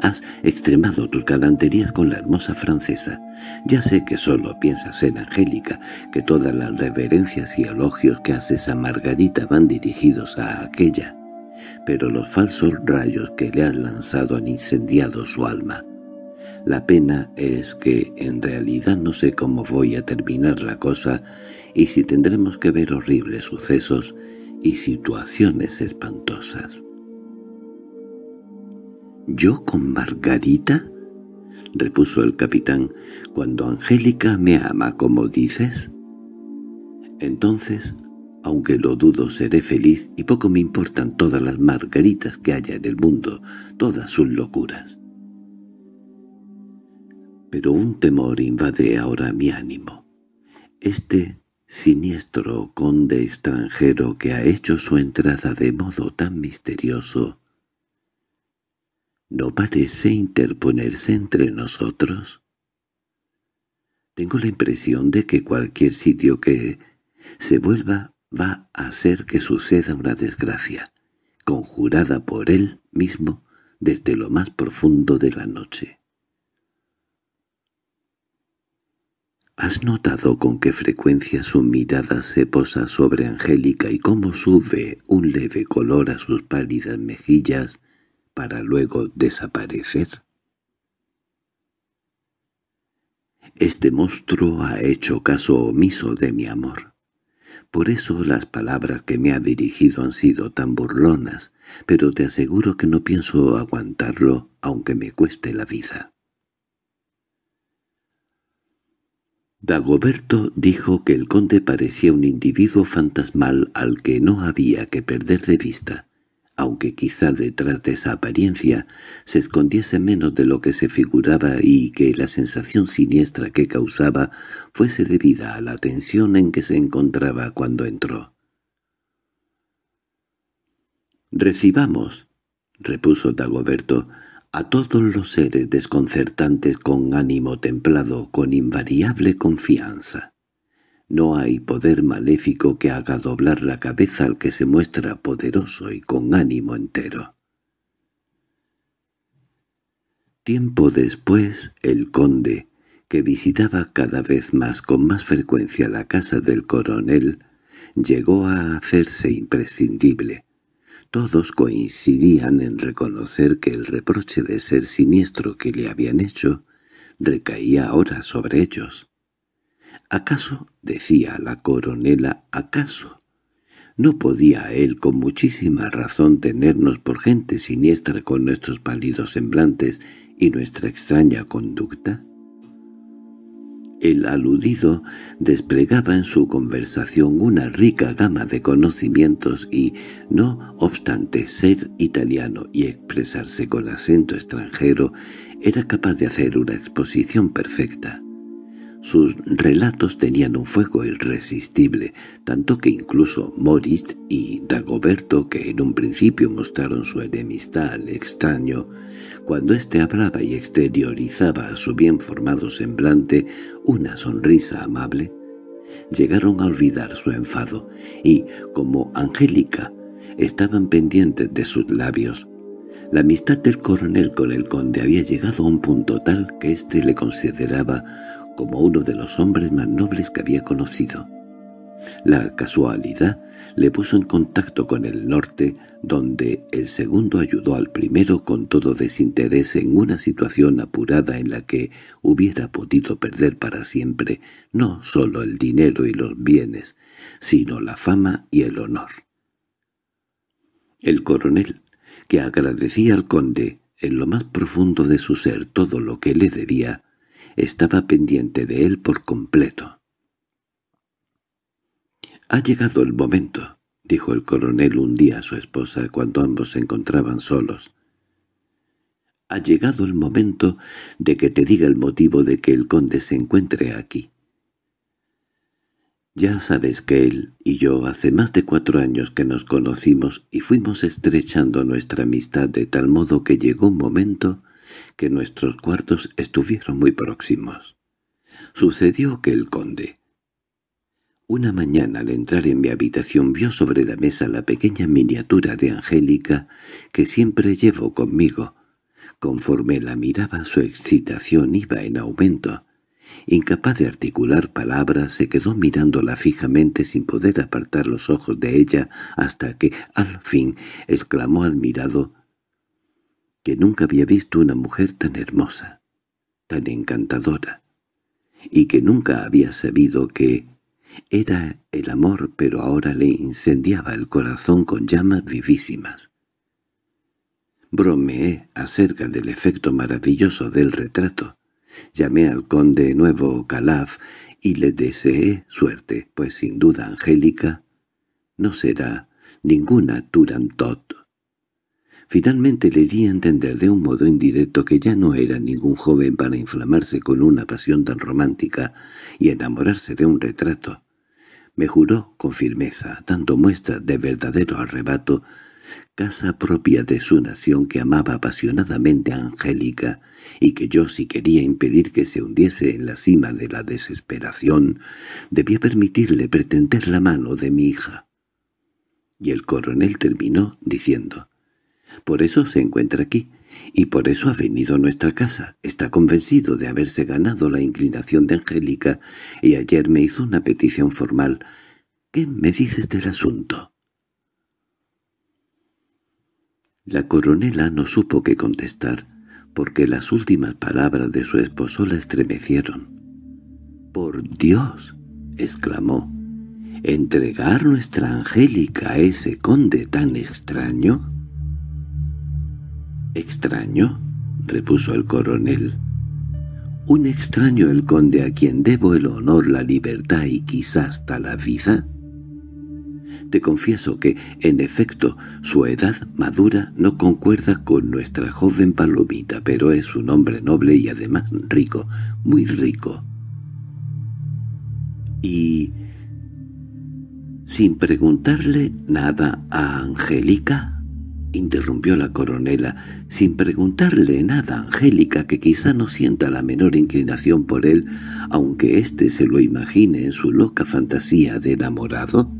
Has extremado tus galanterías con la hermosa francesa. Ya sé que solo piensas en Angélica, que todas las reverencias y elogios que haces a Margarita van dirigidos a aquella, pero los falsos rayos que le has lanzado han incendiado su alma. La pena es que en realidad no sé cómo voy a terminar la cosa y si tendremos que ver horribles sucesos y situaciones espantosas. —¿Yo con Margarita? —repuso el capitán. —Cuando Angélica me ama, como dices. Entonces, aunque lo dudo, seré feliz y poco me importan todas las margaritas que haya en el mundo, todas sus locuras pero un temor invade ahora mi ánimo. Este siniestro conde extranjero que ha hecho su entrada de modo tan misterioso, ¿no parece interponerse entre nosotros? Tengo la impresión de que cualquier sitio que se vuelva va a hacer que suceda una desgracia, conjurada por él mismo desde lo más profundo de la noche. ¿Has notado con qué frecuencia su mirada se posa sobre Angélica y cómo sube un leve color a sus pálidas mejillas para luego desaparecer? Este monstruo ha hecho caso omiso de mi amor. Por eso las palabras que me ha dirigido han sido tan burlonas, pero te aseguro que no pienso aguantarlo aunque me cueste la vida. Dagoberto dijo que el conde parecía un individuo fantasmal al que no había que perder de vista, aunque quizá detrás de esa apariencia se escondiese menos de lo que se figuraba y que la sensación siniestra que causaba fuese debida a la tensión en que se encontraba cuando entró. «Recibamos», repuso Dagoberto, a todos los seres desconcertantes con ánimo templado, con invariable confianza. No hay poder maléfico que haga doblar la cabeza al que se muestra poderoso y con ánimo entero. Tiempo después, el conde, que visitaba cada vez más con más frecuencia la casa del coronel, llegó a hacerse imprescindible, todos coincidían en reconocer que el reproche de ser siniestro que le habían hecho recaía ahora sobre ellos. ¿Acaso, decía la coronela, acaso? ¿No podía él con muchísima razón tenernos por gente siniestra con nuestros pálidos semblantes y nuestra extraña conducta? El aludido desplegaba en su conversación una rica gama de conocimientos y, no obstante ser italiano y expresarse con acento extranjero, era capaz de hacer una exposición perfecta. Sus relatos tenían un fuego irresistible, tanto que incluso Moritz y Dagoberto, que en un principio mostraron su enemistad al extraño, cuando éste hablaba y exteriorizaba a su bien formado semblante una sonrisa amable, llegaron a olvidar su enfado y, como Angélica, estaban pendientes de sus labios. La amistad del coronel con el conde había llegado a un punto tal que éste le consideraba como uno de los hombres más nobles que había conocido. La casualidad le puso en contacto con el norte, donde el segundo ayudó al primero con todo desinterés en una situación apurada en la que hubiera podido perder para siempre no solo el dinero y los bienes, sino la fama y el honor. El coronel, que agradecía al conde en lo más profundo de su ser todo lo que le debía, estaba pendiente de él por completo. «Ha llegado el momento», dijo el coronel un día a su esposa cuando ambos se encontraban solos. «Ha llegado el momento de que te diga el motivo de que el conde se encuentre aquí». Ya sabes que él y yo hace más de cuatro años que nos conocimos y fuimos estrechando nuestra amistad de tal modo que llegó un momento que nuestros cuartos estuvieron muy próximos. Sucedió que el conde... Una mañana al entrar en mi habitación vio sobre la mesa la pequeña miniatura de Angélica que siempre llevo conmigo. Conforme la miraba su excitación iba en aumento. Incapaz de articular palabras, se quedó mirándola fijamente sin poder apartar los ojos de ella hasta que, al fin, exclamó admirado, que nunca había visto una mujer tan hermosa, tan encantadora, y que nunca había sabido que era el amor pero ahora le incendiaba el corazón con llamas vivísimas. Bromeé acerca del efecto maravilloso del retrato. Llamé al conde nuevo Calaf y le deseé suerte, pues sin duda Angélica no será ninguna Turantot Finalmente le di a entender de un modo indirecto que ya no era ningún joven para inflamarse con una pasión tan romántica y enamorarse de un retrato. Me juró con firmeza, dando muestras de verdadero arrebato, casa propia de su nación que amaba apasionadamente a Angélica y que yo si quería impedir que se hundiese en la cima de la desesperación, debía permitirle pretender la mano de mi hija. Y el coronel terminó diciendo, por eso se encuentra aquí, y por eso ha venido a nuestra casa. Está convencido de haberse ganado la inclinación de Angélica, y ayer me hizo una petición formal. ¿Qué me dices del asunto?» La coronela no supo qué contestar, porque las últimas palabras de su esposo la estremecieron. —¡Por Dios! —exclamó. —¿Entregar nuestra Angélica a ese conde tan extraño? —¿Extraño? —repuso el coronel. —¿Un extraño el conde a quien debo el honor, la libertad y quizás hasta la vida? Te confieso que, en efecto, su edad madura no concuerda con nuestra joven palomita, pero es un hombre noble y además rico, muy rico. Y... sin preguntarle nada a Angélica... —interrumpió la coronela, sin preguntarle nada a Angélica, que quizá no sienta la menor inclinación por él, aunque éste se lo imagine en su loca fantasía de enamorado.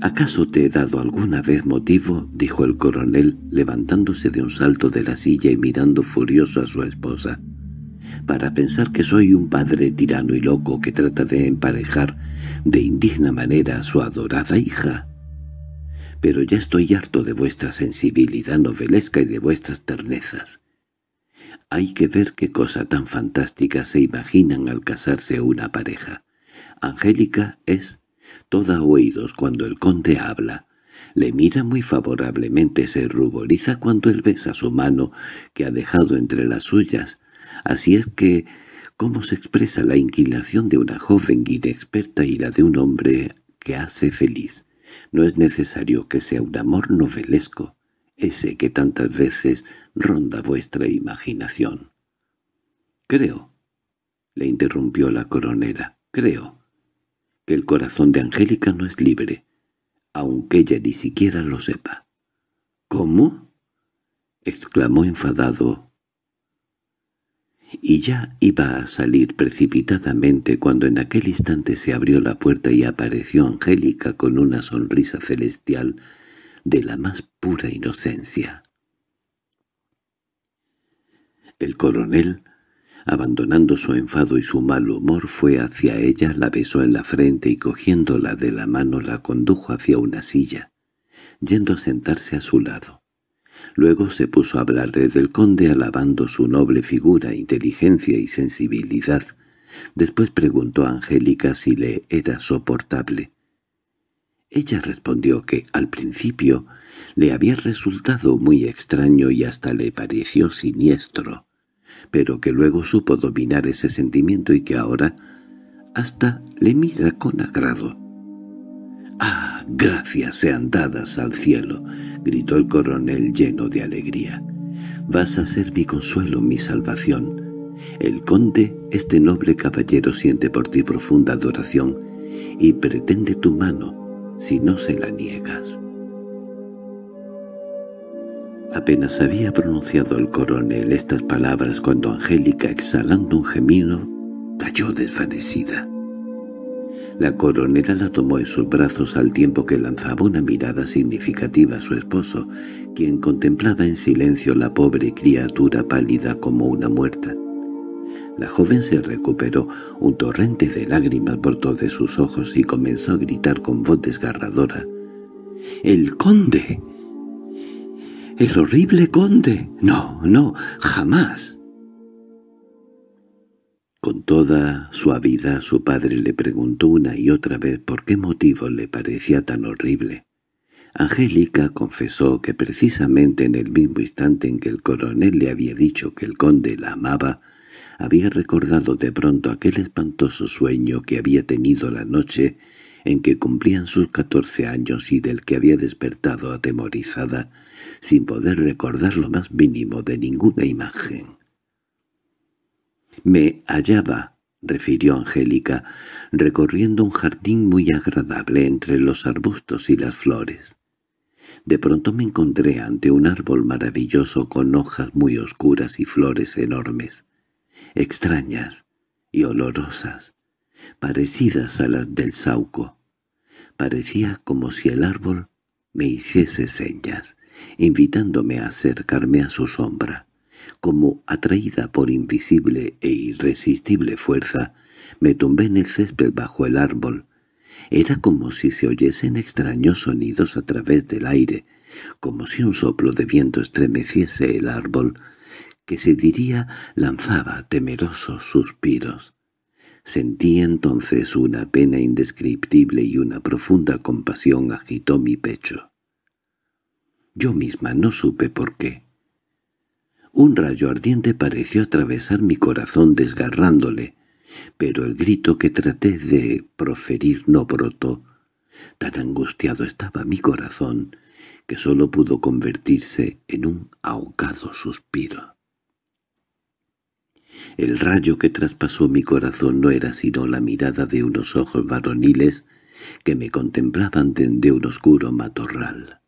—¿Acaso te he dado alguna vez motivo? —dijo el coronel, levantándose de un salto de la silla y mirando furioso a su esposa— para pensar que soy un padre tirano y loco que trata de emparejar de indigna manera a su adorada hija pero ya estoy harto de vuestra sensibilidad novelesca y de vuestras ternezas. Hay que ver qué cosa tan fantástica se imaginan al casarse una pareja. Angélica es toda oídos cuando el conde habla. Le mira muy favorablemente, se ruboriza cuando él besa su mano que ha dejado entre las suyas. Así es que, ¿cómo se expresa la inclinación de una joven inexperta y la de un hombre que hace feliz? No es necesario que sea un amor novelesco, ese que tantas veces ronda vuestra imaginación. —Creo —le interrumpió la coronera—, creo que el corazón de Angélica no es libre, aunque ella ni siquiera lo sepa. —¿Cómo? —exclamó enfadado y ya iba a salir precipitadamente cuando en aquel instante se abrió la puerta y apareció Angélica con una sonrisa celestial de la más pura inocencia. El coronel, abandonando su enfado y su mal humor, fue hacia ella, la besó en la frente y cogiéndola de la mano la condujo hacia una silla, yendo a sentarse a su lado. Luego se puso a hablarle del conde alabando su noble figura, inteligencia y sensibilidad. Después preguntó a Angélica si le era soportable. Ella respondió que, al principio, le había resultado muy extraño y hasta le pareció siniestro, pero que luego supo dominar ese sentimiento y que ahora hasta le mira con agrado. —¡Ah, gracias sean dadas al cielo! —gritó el coronel lleno de alegría. —Vas a ser mi consuelo, mi salvación. El conde, este noble caballero, siente por ti profunda adoración y pretende tu mano si no se la niegas. Apenas había pronunciado el coronel estas palabras cuando Angélica, exhalando un gemido, cayó desvanecida. La coronera la tomó en sus brazos al tiempo que lanzaba una mirada significativa a su esposo, quien contemplaba en silencio la pobre criatura pálida como una muerta. La joven se recuperó, un torrente de lágrimas por de sus ojos y comenzó a gritar con voz desgarradora. —¡El conde! —¡El horrible conde! —No, no, jamás! Con toda suavidad su padre le preguntó una y otra vez por qué motivo le parecía tan horrible. Angélica confesó que precisamente en el mismo instante en que el coronel le había dicho que el conde la amaba, había recordado de pronto aquel espantoso sueño que había tenido la noche en que cumplían sus catorce años y del que había despertado atemorizada, sin poder recordar lo más mínimo de ninguna imagen. Me hallaba, refirió Angélica, recorriendo un jardín muy agradable entre los arbustos y las flores. De pronto me encontré ante un árbol maravilloso con hojas muy oscuras y flores enormes, extrañas y olorosas, parecidas a las del sauco. Parecía como si el árbol me hiciese señas, invitándome a acercarme a su sombra. Como atraída por invisible e irresistible fuerza, me tumbé en el césped bajo el árbol. Era como si se oyesen extraños sonidos a través del aire, como si un soplo de viento estremeciese el árbol, que se diría lanzaba temerosos suspiros. Sentí entonces una pena indescriptible y una profunda compasión agitó mi pecho. Yo misma no supe por qué. Un rayo ardiente pareció atravesar mi corazón desgarrándole, pero el grito que traté de proferir no brotó. Tan angustiado estaba mi corazón que sólo pudo convertirse en un ahogado suspiro. El rayo que traspasó mi corazón no era sino la mirada de unos ojos varoniles que me contemplaban desde un oscuro matorral.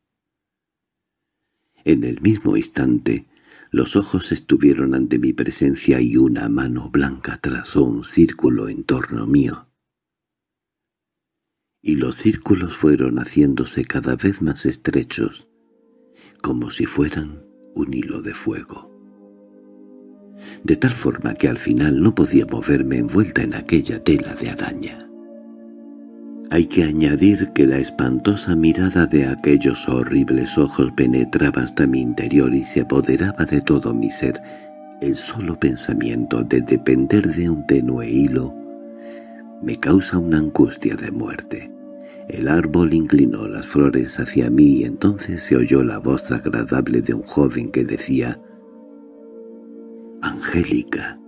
En el mismo instante, los ojos estuvieron ante mi presencia y una mano blanca trazó un círculo en torno mío. Y los círculos fueron haciéndose cada vez más estrechos, como si fueran un hilo de fuego. De tal forma que al final no podía moverme envuelta en aquella tela de araña. Hay que añadir que la espantosa mirada de aquellos horribles ojos penetraba hasta mi interior y se apoderaba de todo mi ser. El solo pensamiento de depender de un tenue hilo me causa una angustia de muerte. El árbol inclinó las flores hacia mí y entonces se oyó la voz agradable de un joven que decía «Angélica,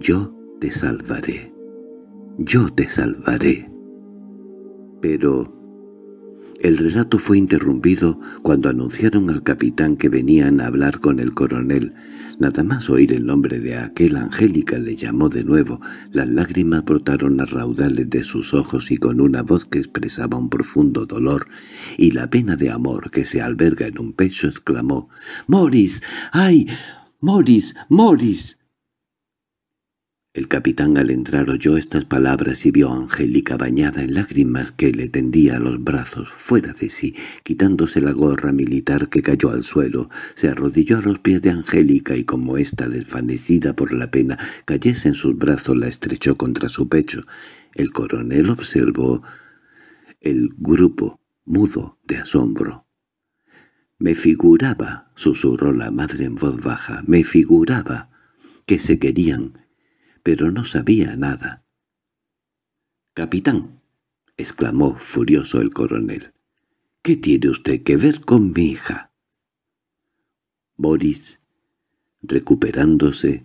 yo te salvaré, yo te salvaré» pero... El relato fue interrumpido cuando anunciaron al capitán que venían a hablar con el coronel. Nada más oír el nombre de aquel Angélica le llamó de nuevo. Las lágrimas brotaron a raudales de sus ojos y con una voz que expresaba un profundo dolor y la pena de amor que se alberga en un pecho exclamó «¡Moris! ¡Ay! ¡Moris! ¡Moris!» El capitán al entrar oyó estas palabras y vio a Angélica bañada en lágrimas que le tendía los brazos fuera de sí, quitándose la gorra militar que cayó al suelo, se arrodilló a los pies de Angélica y como ésta desvanecida por la pena cayese en sus brazos la estrechó contra su pecho. El coronel observó el grupo mudo de asombro. «Me figuraba», susurró la madre en voz baja, «me figuraba que se querían pero no sabía nada. —¡Capitán! —exclamó furioso el coronel. —¿Qué tiene usted que ver con mi hija? Boris, recuperándose,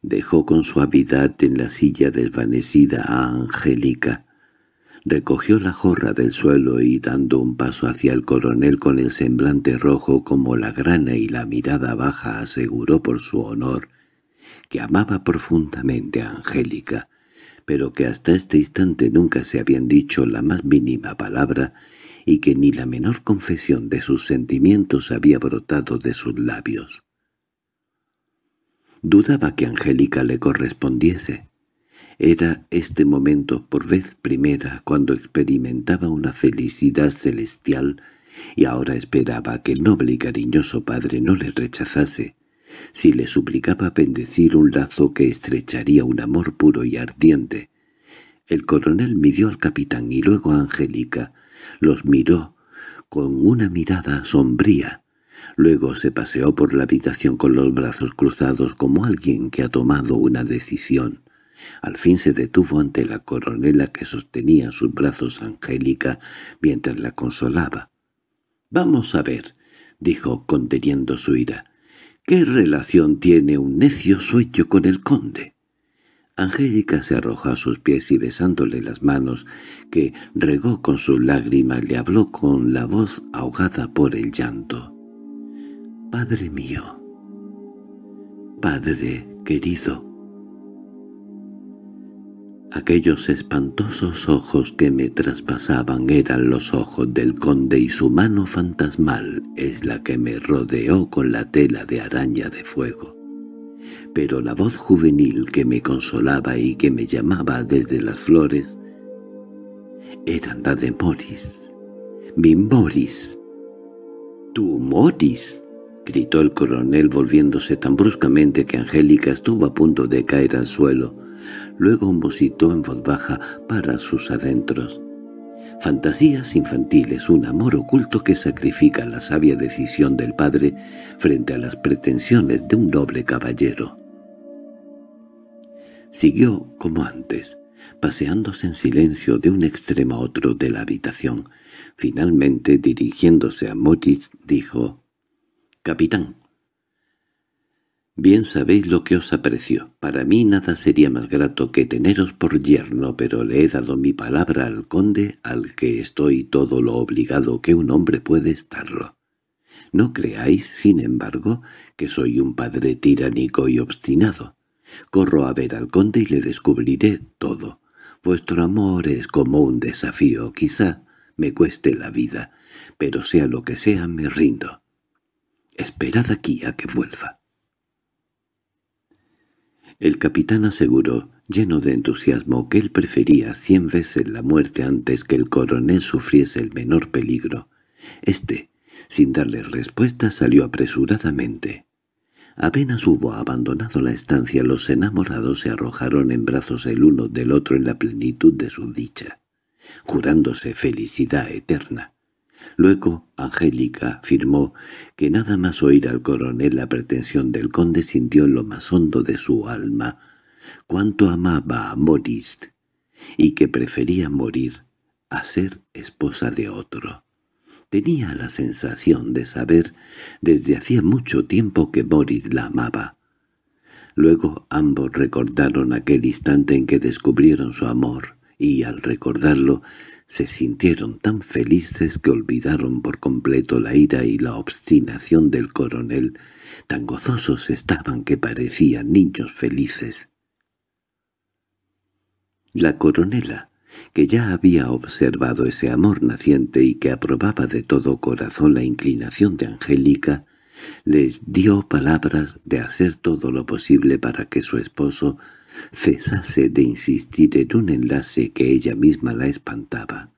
dejó con suavidad en la silla desvanecida a Angélica, recogió la jorra del suelo y dando un paso hacia el coronel con el semblante rojo como la grana y la mirada baja aseguró por su honor que amaba profundamente a Angélica, pero que hasta este instante nunca se habían dicho la más mínima palabra y que ni la menor confesión de sus sentimientos había brotado de sus labios. Dudaba que Angélica le correspondiese. Era este momento por vez primera cuando experimentaba una felicidad celestial y ahora esperaba que el noble y cariñoso padre no le rechazase, si le suplicaba bendecir un lazo que estrecharía un amor puro y ardiente. El coronel midió al capitán y luego a Angélica. Los miró con una mirada sombría. Luego se paseó por la habitación con los brazos cruzados como alguien que ha tomado una decisión. Al fin se detuvo ante la coronela que sostenía sus brazos Angélica mientras la consolaba. «Vamos a ver», dijo conteniendo su ira. ¿Qué relación tiene un necio sueño con el conde? Angélica se arrojó a sus pies y besándole las manos, que regó con sus lágrimas, le habló con la voz ahogada por el llanto. «Padre mío, Padre querido», Aquellos espantosos ojos que me traspasaban eran los ojos del conde y su mano fantasmal es la que me rodeó con la tela de araña de fuego. Pero la voz juvenil que me consolaba y que me llamaba desde las flores era la de Moris. —¡Mi Moris! tú Moris! —gritó el coronel volviéndose tan bruscamente que Angélica estuvo a punto de caer al suelo— Luego musitó en voz baja para sus adentros. Fantasías infantiles, un amor oculto que sacrifica la sabia decisión del padre frente a las pretensiones de un noble caballero. Siguió como antes, paseándose en silencio de un extremo a otro de la habitación. Finalmente, dirigiéndose a Mochis, dijo «Capitán, Bien sabéis lo que os aprecio. Para mí nada sería más grato que teneros por yerno, pero le he dado mi palabra al conde, al que estoy todo lo obligado que un hombre puede estarlo. No creáis, sin embargo, que soy un padre tiránico y obstinado. Corro a ver al conde y le descubriré todo. Vuestro amor es como un desafío, quizá me cueste la vida, pero sea lo que sea me rindo. Esperad aquí a que vuelva. El capitán aseguró, lleno de entusiasmo, que él prefería cien veces la muerte antes que el coronel sufriese el menor peligro. Este, sin darle respuesta, salió apresuradamente. Apenas hubo abandonado la estancia, los enamorados se arrojaron en brazos el uno del otro en la plenitud de su dicha, jurándose felicidad eterna. Luego Angélica afirmó que nada más oír al coronel la pretensión del conde sintió en lo más hondo de su alma cuánto amaba a Moritz y que prefería morir a ser esposa de otro. Tenía la sensación de saber desde hacía mucho tiempo que Moritz la amaba. Luego ambos recordaron aquel instante en que descubrieron su amor, y al recordarlo se sintieron tan felices que olvidaron por completo la ira y la obstinación del coronel, tan gozosos estaban que parecían niños felices. La coronela, que ya había observado ese amor naciente y que aprobaba de todo corazón la inclinación de Angélica, les dio palabras de hacer todo lo posible para que su esposo cesase de insistir en un enlace que ella misma la espantaba.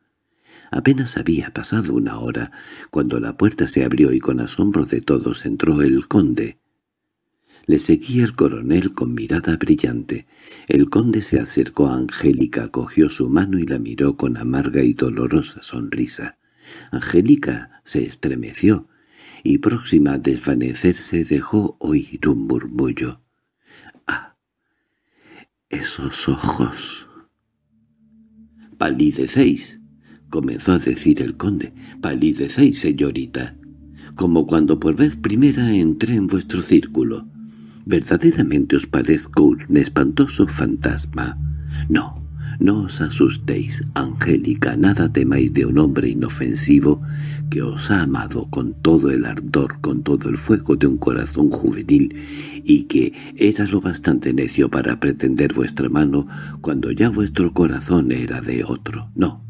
Apenas había pasado una hora cuando la puerta se abrió y con asombro de todos entró el conde. Le seguía el coronel con mirada brillante. El conde se acercó a Angélica, cogió su mano y la miró con amarga y dolorosa sonrisa. Angélica se estremeció y próxima a desvanecerse dejó oír un murmullo esos ojos. —¡Palidecéis! —comenzó a decir el conde. —¡Palidecéis, señorita! Como cuando por vez primera entré en vuestro círculo. Verdaderamente os parezco un espantoso fantasma. No, no os asustéis, Angélica, nada temáis de un hombre inofensivo que os ha amado con todo el ardor, con todo el fuego de un corazón juvenil, y que era lo bastante necio para pretender vuestra mano cuando ya vuestro corazón era de otro. No,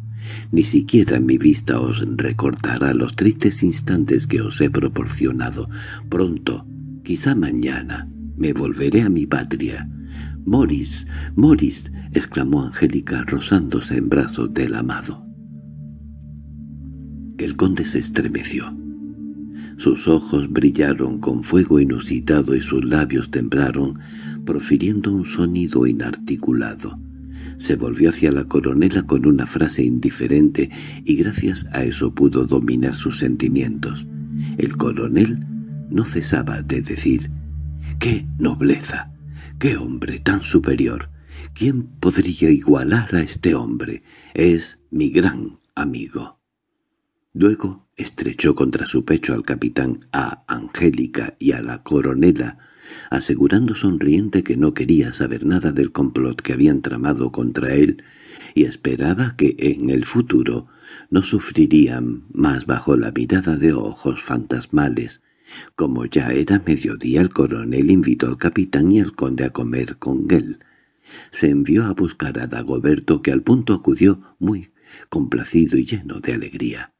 ni siquiera mi vista os recortará los tristes instantes que os he proporcionado. Pronto, quizá mañana, me volveré a mi patria. —¡Moris! ¡Moris! —exclamó Angélica rozándose en brazos del amado. El conde se estremeció. Sus ojos brillaron con fuego inusitado y sus labios temblaron, profiriendo un sonido inarticulado. Se volvió hacia la coronela con una frase indiferente y gracias a eso pudo dominar sus sentimientos. El coronel no cesaba de decir «¡Qué nobleza! ¡Qué hombre tan superior! ¿Quién podría igualar a este hombre? Es mi gran amigo». Luego estrechó contra su pecho al capitán a Angélica y a la coronela, asegurando sonriente que no quería saber nada del complot que habían tramado contra él y esperaba que en el futuro no sufrirían más bajo la mirada de ojos fantasmales. Como ya era mediodía el coronel invitó al capitán y al conde a comer con él. Se envió a buscar a Dagoberto que al punto acudió muy complacido y lleno de alegría.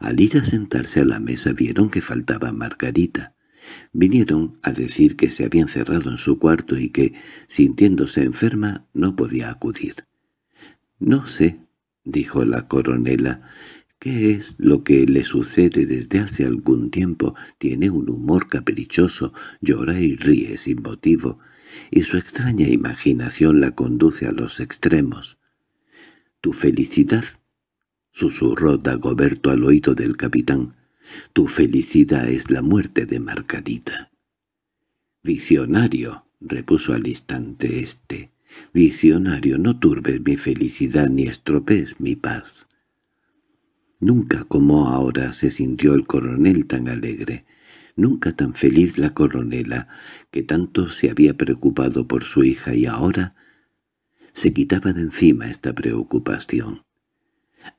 Al ir a sentarse a la mesa vieron que faltaba Margarita. Vinieron a decir que se había encerrado en su cuarto y que, sintiéndose enferma, no podía acudir. «No sé», dijo la coronela, ¿qué es lo que le sucede desde hace algún tiempo? Tiene un humor caprichoso, llora y ríe sin motivo, y su extraña imaginación la conduce a los extremos. Tu felicidad —susurró Dagoberto al oído del capitán—, tu felicidad es la muerte de Margarita. —Visionario —repuso al instante este—, visionario, no turbes mi felicidad ni estropees mi paz. Nunca como ahora se sintió el coronel tan alegre, nunca tan feliz la coronela, que tanto se había preocupado por su hija y ahora se quitaba de encima esta preocupación.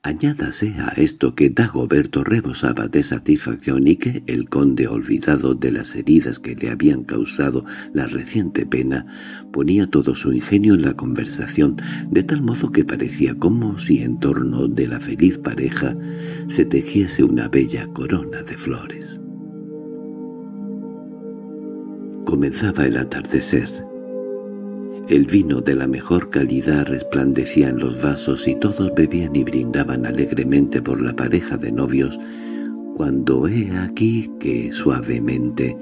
Añádase a esto que Dagoberto rebosaba de satisfacción y que el conde, olvidado de las heridas que le habían causado la reciente pena, ponía todo su ingenio en la conversación, de tal modo que parecía como si en torno de la feliz pareja se tejiese una bella corona de flores. Comenzaba el atardecer. El vino de la mejor calidad resplandecía en los vasos y todos bebían y brindaban alegremente por la pareja de novios, cuando he aquí que suavemente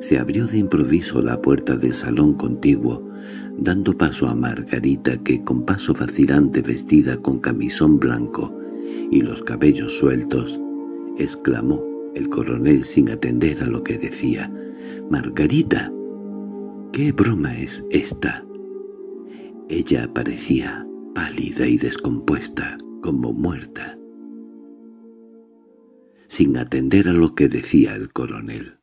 se abrió de improviso la puerta del salón contiguo, dando paso a Margarita que con paso vacilante vestida con camisón blanco y los cabellos sueltos, exclamó el coronel sin atender a lo que decía. «¡Margarita! ¿Qué broma es esta?» Ella parecía pálida y descompuesta, como muerta. Sin atender a lo que decía el coronel.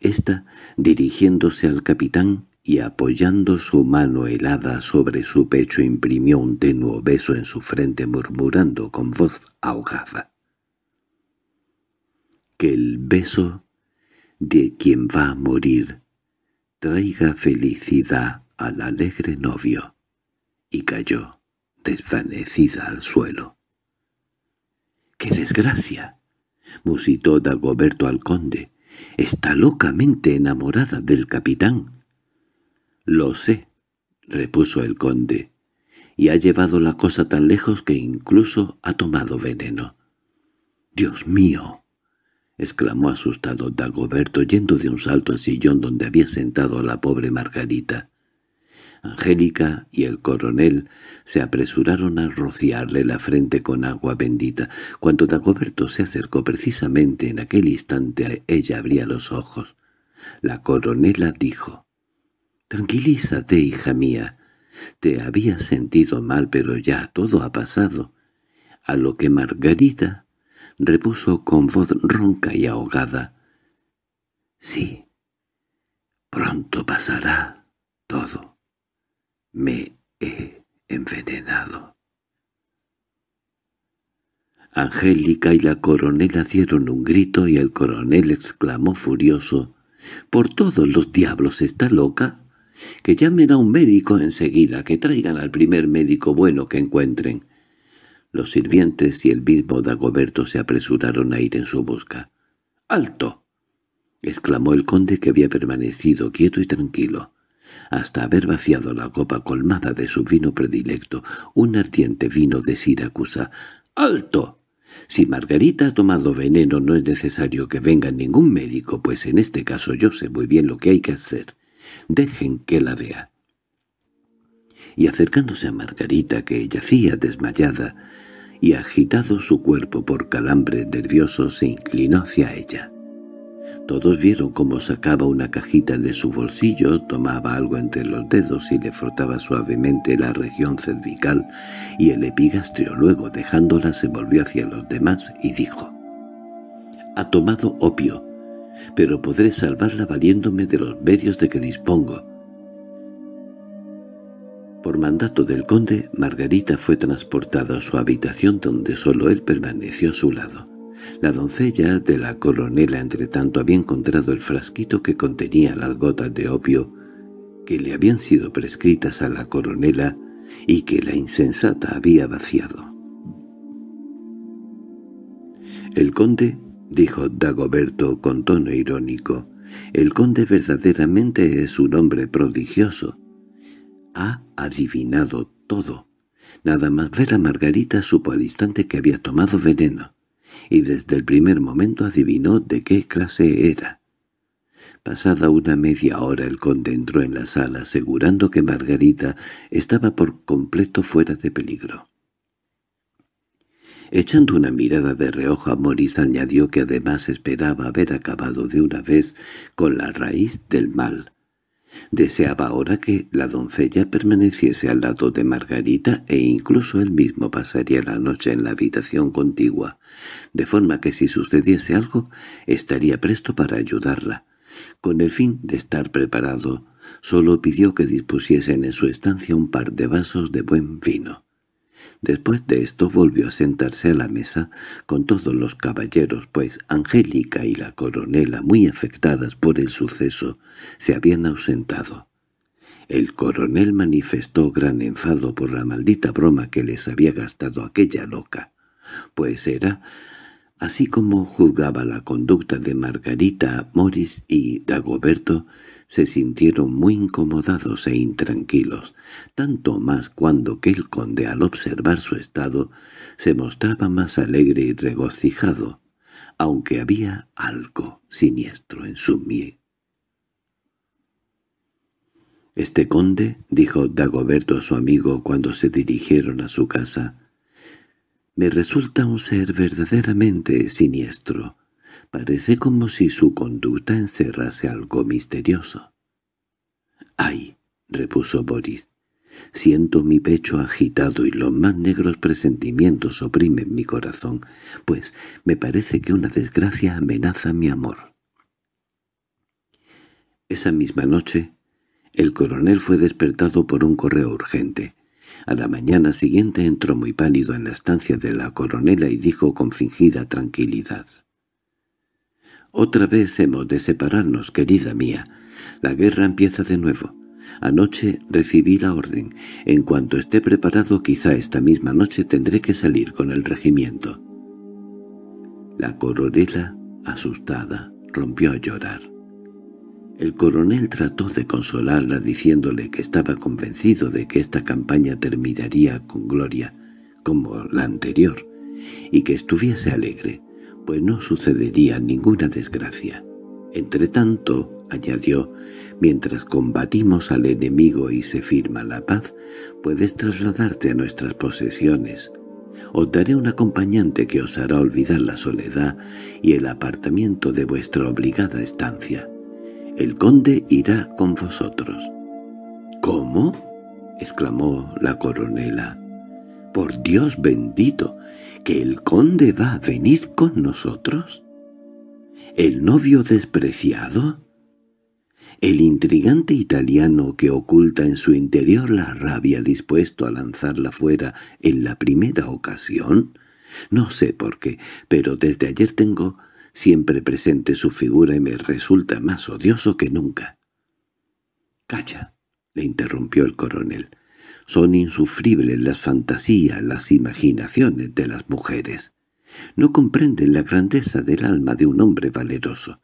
Esta, dirigiéndose al capitán y apoyando su mano helada sobre su pecho imprimió un tenue beso en su frente murmurando con voz ahogada. Que el beso de quien va a morir traiga felicidad al alegre novio, y cayó desvanecida al suelo. —¡Qué desgracia! —musitó Dagoberto al conde. —Está locamente enamorada del capitán. —Lo sé —repuso el conde—, y ha llevado la cosa tan lejos que incluso ha tomado veneno. —¡Dios mío! —exclamó asustado Dagoberto yendo de un salto al sillón donde había sentado a la pobre Margarita. Angélica y el coronel se apresuraron a rociarle la frente con agua bendita. Cuando Dagoberto se acercó precisamente en aquel instante, ella abría los ojos. La coronela dijo, «Tranquilízate, hija mía. Te había sentido mal, pero ya todo ha pasado». A lo que Margarita repuso con voz ronca y ahogada, «Sí, pronto pasará todo» me he envenenado. Angélica y la coronela dieron un grito y el coronel exclamó furioso, «¡Por todos los diablos está loca! Que llamen a un médico enseguida, que traigan al primer médico bueno que encuentren». Los sirvientes y el mismo Dagoberto se apresuraron a ir en su busca. «¡Alto!» exclamó el conde que había permanecido quieto y tranquilo hasta haber vaciado la copa colmada de su vino predilecto, un ardiente vino de Siracusa. —¡Alto! Si Margarita ha tomado veneno no es necesario que venga ningún médico, pues en este caso yo sé muy bien lo que hay que hacer. Dejen que la vea. Y acercándose a Margarita, que yacía desmayada, y agitado su cuerpo por calambres nerviosos, se inclinó hacia ella. Todos vieron cómo sacaba una cajita de su bolsillo, tomaba algo entre los dedos y le frotaba suavemente la región cervical y el epigastrio. Luego, dejándola, se volvió hacia los demás y dijo, «Ha tomado opio, pero podré salvarla valiéndome de los medios de que dispongo». Por mandato del conde, Margarita fue transportada a su habitación donde solo él permaneció a su lado. La doncella de la coronela entretanto había encontrado el frasquito que contenía las gotas de opio que le habían sido prescritas a la coronela y que la insensata había vaciado. El conde, dijo Dagoberto con tono irónico, el conde verdaderamente es un hombre prodigioso. Ha adivinado todo. Nada más ver a Margarita supo al instante que había tomado veneno y desde el primer momento adivinó de qué clase era. Pasada una media hora el conde entró en la sala asegurando que Margarita estaba por completo fuera de peligro. Echando una mirada de reojo a añadió que además esperaba haber acabado de una vez con la raíz del mal, Deseaba ahora que la doncella permaneciese al lado de Margarita e incluso él mismo pasaría la noche en la habitación contigua, de forma que si sucediese algo estaría presto para ayudarla. Con el fin de estar preparado, solo pidió que dispusiesen en su estancia un par de vasos de buen vino. Después de esto volvió a sentarse a la mesa con todos los caballeros, pues Angélica y la coronela, muy afectadas por el suceso, se habían ausentado. El coronel manifestó gran enfado por la maldita broma que les había gastado aquella loca, pues era así como juzgaba la conducta de Margarita, Morris y Dagoberto, se sintieron muy incomodados e intranquilos, tanto más cuando que el conde al observar su estado se mostraba más alegre y regocijado, aunque había algo siniestro en su mie. «Este conde», dijo Dagoberto a su amigo cuando se dirigieron a su casa, me resulta un ser verdaderamente siniestro. Parece como si su conducta encerrase algo misterioso. —¡Ay! —repuso Boris. —Siento mi pecho agitado y los más negros presentimientos oprimen mi corazón, pues me parece que una desgracia amenaza mi amor. Esa misma noche, el coronel fue despertado por un correo urgente. A la mañana siguiente entró muy pálido en la estancia de la coronela y dijo con fingida tranquilidad. «Otra vez hemos de separarnos, querida mía. La guerra empieza de nuevo. Anoche recibí la orden. En cuanto esté preparado, quizá esta misma noche tendré que salir con el regimiento». La coronela, asustada, rompió a llorar. El coronel trató de consolarla diciéndole que estaba convencido de que esta campaña terminaría con gloria, como la anterior, y que estuviese alegre, pues no sucedería ninguna desgracia. Entretanto, añadió, mientras combatimos al enemigo y se firma la paz, puedes trasladarte a nuestras posesiones. Os daré un acompañante que os hará olvidar la soledad y el apartamiento de vuestra obligada estancia. El conde irá con vosotros. —¿Cómo? —exclamó la coronela. —Por Dios bendito, que el conde va a venir con nosotros. ¿El novio despreciado? El intrigante italiano que oculta en su interior la rabia dispuesto a lanzarla fuera en la primera ocasión. No sé por qué, pero desde ayer tengo siempre presente su figura y me resulta más odioso que nunca. —Calla —le interrumpió el coronel—, son insufribles las fantasías, las imaginaciones de las mujeres. No comprenden la grandeza del alma de un hombre valeroso.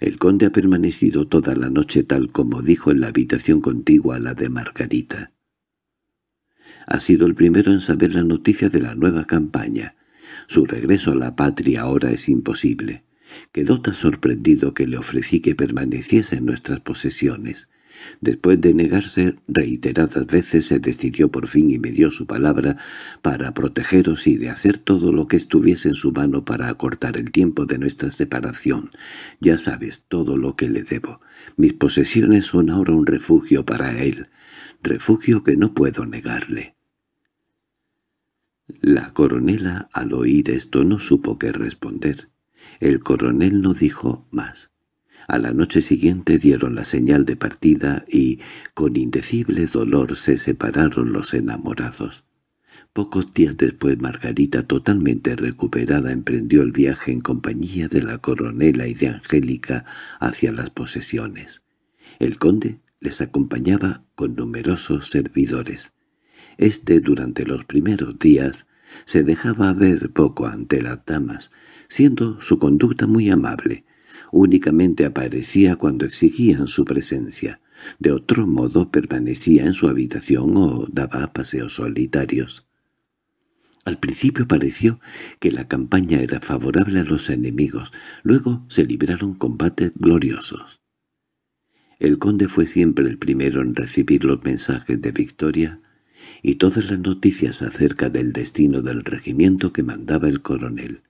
El conde ha permanecido toda la noche tal como dijo en la habitación contigua a la de Margarita. Ha sido el primero en saber la noticia de la nueva campaña. Su regreso a la patria ahora es imposible. Quedó tan sorprendido que le ofrecí que permaneciese en nuestras posesiones. Después de negarse reiteradas veces se decidió por fin y me dio su palabra para protegeros y de hacer todo lo que estuviese en su mano para acortar el tiempo de nuestra separación. Ya sabes todo lo que le debo. Mis posesiones son ahora un refugio para él, refugio que no puedo negarle. La coronela al oír esto no supo qué responder. El coronel no dijo más. A la noche siguiente dieron la señal de partida y, con indecible dolor, se separaron los enamorados. Pocos días después Margarita, totalmente recuperada, emprendió el viaje en compañía de la coronela y de Angélica hacia las posesiones. El conde les acompañaba con numerosos servidores. Este, durante los primeros días, se dejaba ver poco ante las damas, siendo su conducta muy amable. Únicamente aparecía cuando exigían su presencia. De otro modo permanecía en su habitación o daba paseos solitarios. Al principio pareció que la campaña era favorable a los enemigos, luego se libraron combates gloriosos. El conde fue siempre el primero en recibir los mensajes de victoria, y todas las noticias acerca del destino del regimiento que mandaba el coronel.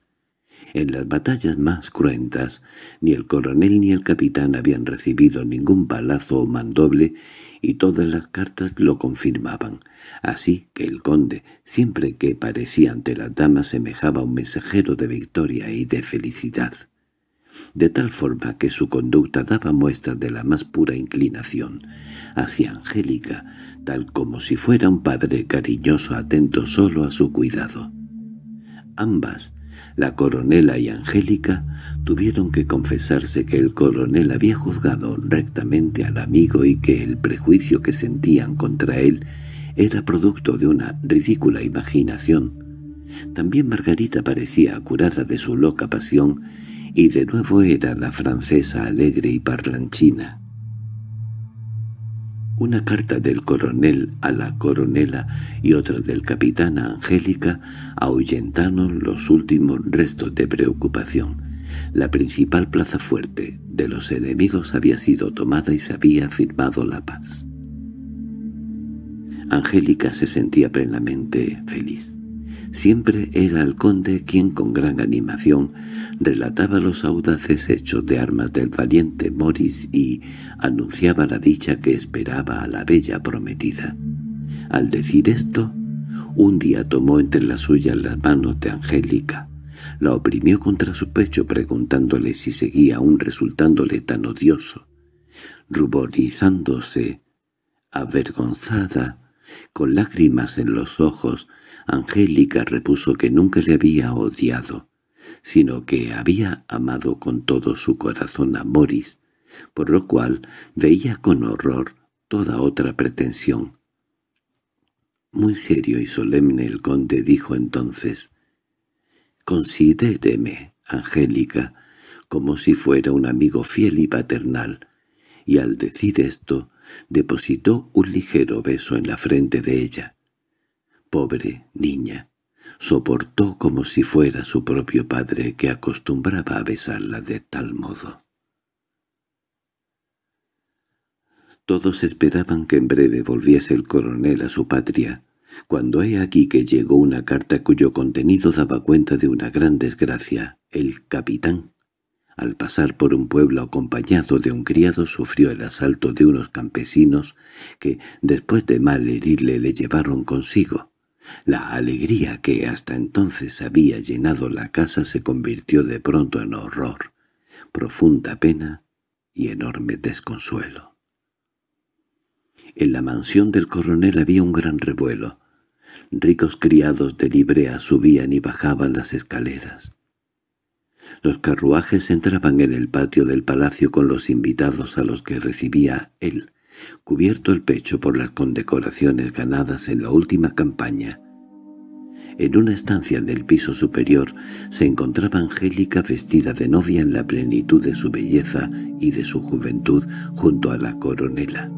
En las batallas más cruentas, ni el coronel ni el capitán habían recibido ningún balazo o mandoble, y todas las cartas lo confirmaban. Así que el conde, siempre que parecía ante las damas, semejaba un mensajero de victoria y de felicidad de tal forma que su conducta daba muestras de la más pura inclinación hacia Angélica, tal como si fuera un padre cariñoso atento solo a su cuidado. Ambas, la coronela y Angélica, tuvieron que confesarse que el coronel había juzgado rectamente al amigo y que el prejuicio que sentían contra él era producto de una ridícula imaginación. También Margarita parecía curada de su loca pasión y de nuevo era la francesa alegre y parlanchina. Una carta del coronel a la coronela y otra del capitán a Angélica ahuyentaron los últimos restos de preocupación. La principal plaza fuerte de los enemigos había sido tomada y se había firmado la paz. Angélica se sentía plenamente feliz. Siempre era el conde quien con gran animación relataba los audaces hechos de armas del valiente Morris y anunciaba la dicha que esperaba a la bella prometida. Al decir esto, un día tomó entre las suyas las manos de Angélica, la oprimió contra su pecho preguntándole si seguía aún resultándole tan odioso. Ruborizándose, avergonzada, con lágrimas en los ojos, Angélica repuso que nunca le había odiado, sino que había amado con todo su corazón a Morris, por lo cual veía con horror toda otra pretensión. Muy serio y solemne el conde dijo entonces, «Considéreme, Angélica, como si fuera un amigo fiel y paternal», y al decir esto depositó un ligero beso en la frente de ella pobre niña. Soportó como si fuera su propio padre que acostumbraba a besarla de tal modo. Todos esperaban que en breve volviese el coronel a su patria, cuando he aquí que llegó una carta cuyo contenido daba cuenta de una gran desgracia. El capitán, al pasar por un pueblo acompañado de un criado, sufrió el asalto de unos campesinos que, después de mal herirle, le llevaron consigo. La alegría que hasta entonces había llenado la casa se convirtió de pronto en horror, profunda pena y enorme desconsuelo. En la mansión del coronel había un gran revuelo. Ricos criados de librea subían y bajaban las escaleras. Los carruajes entraban en el patio del palacio con los invitados a los que recibía él, cubierto el pecho por las condecoraciones ganadas en la última campaña. En una estancia del piso superior se encontraba Angélica vestida de novia en la plenitud de su belleza y de su juventud junto a la coronela.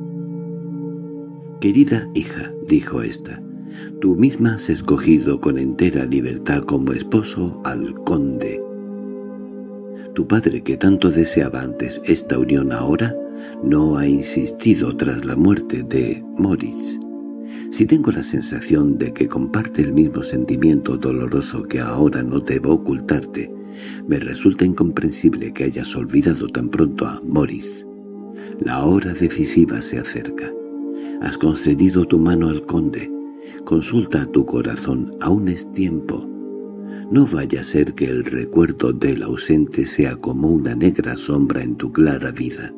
«Querida hija», dijo ésta, «tú misma has escogido con entera libertad como esposo al conde. Tu padre que tanto deseaba antes esta unión ahora no ha insistido tras la muerte de Moritz. Si tengo la sensación de que comparte el mismo sentimiento doloroso que ahora no debo ocultarte, me resulta incomprensible que hayas olvidado tan pronto a Moritz. La hora decisiva se acerca. Has concedido tu mano al conde. Consulta a tu corazón, aún es tiempo. No vaya a ser que el recuerdo del ausente sea como una negra sombra en tu clara vida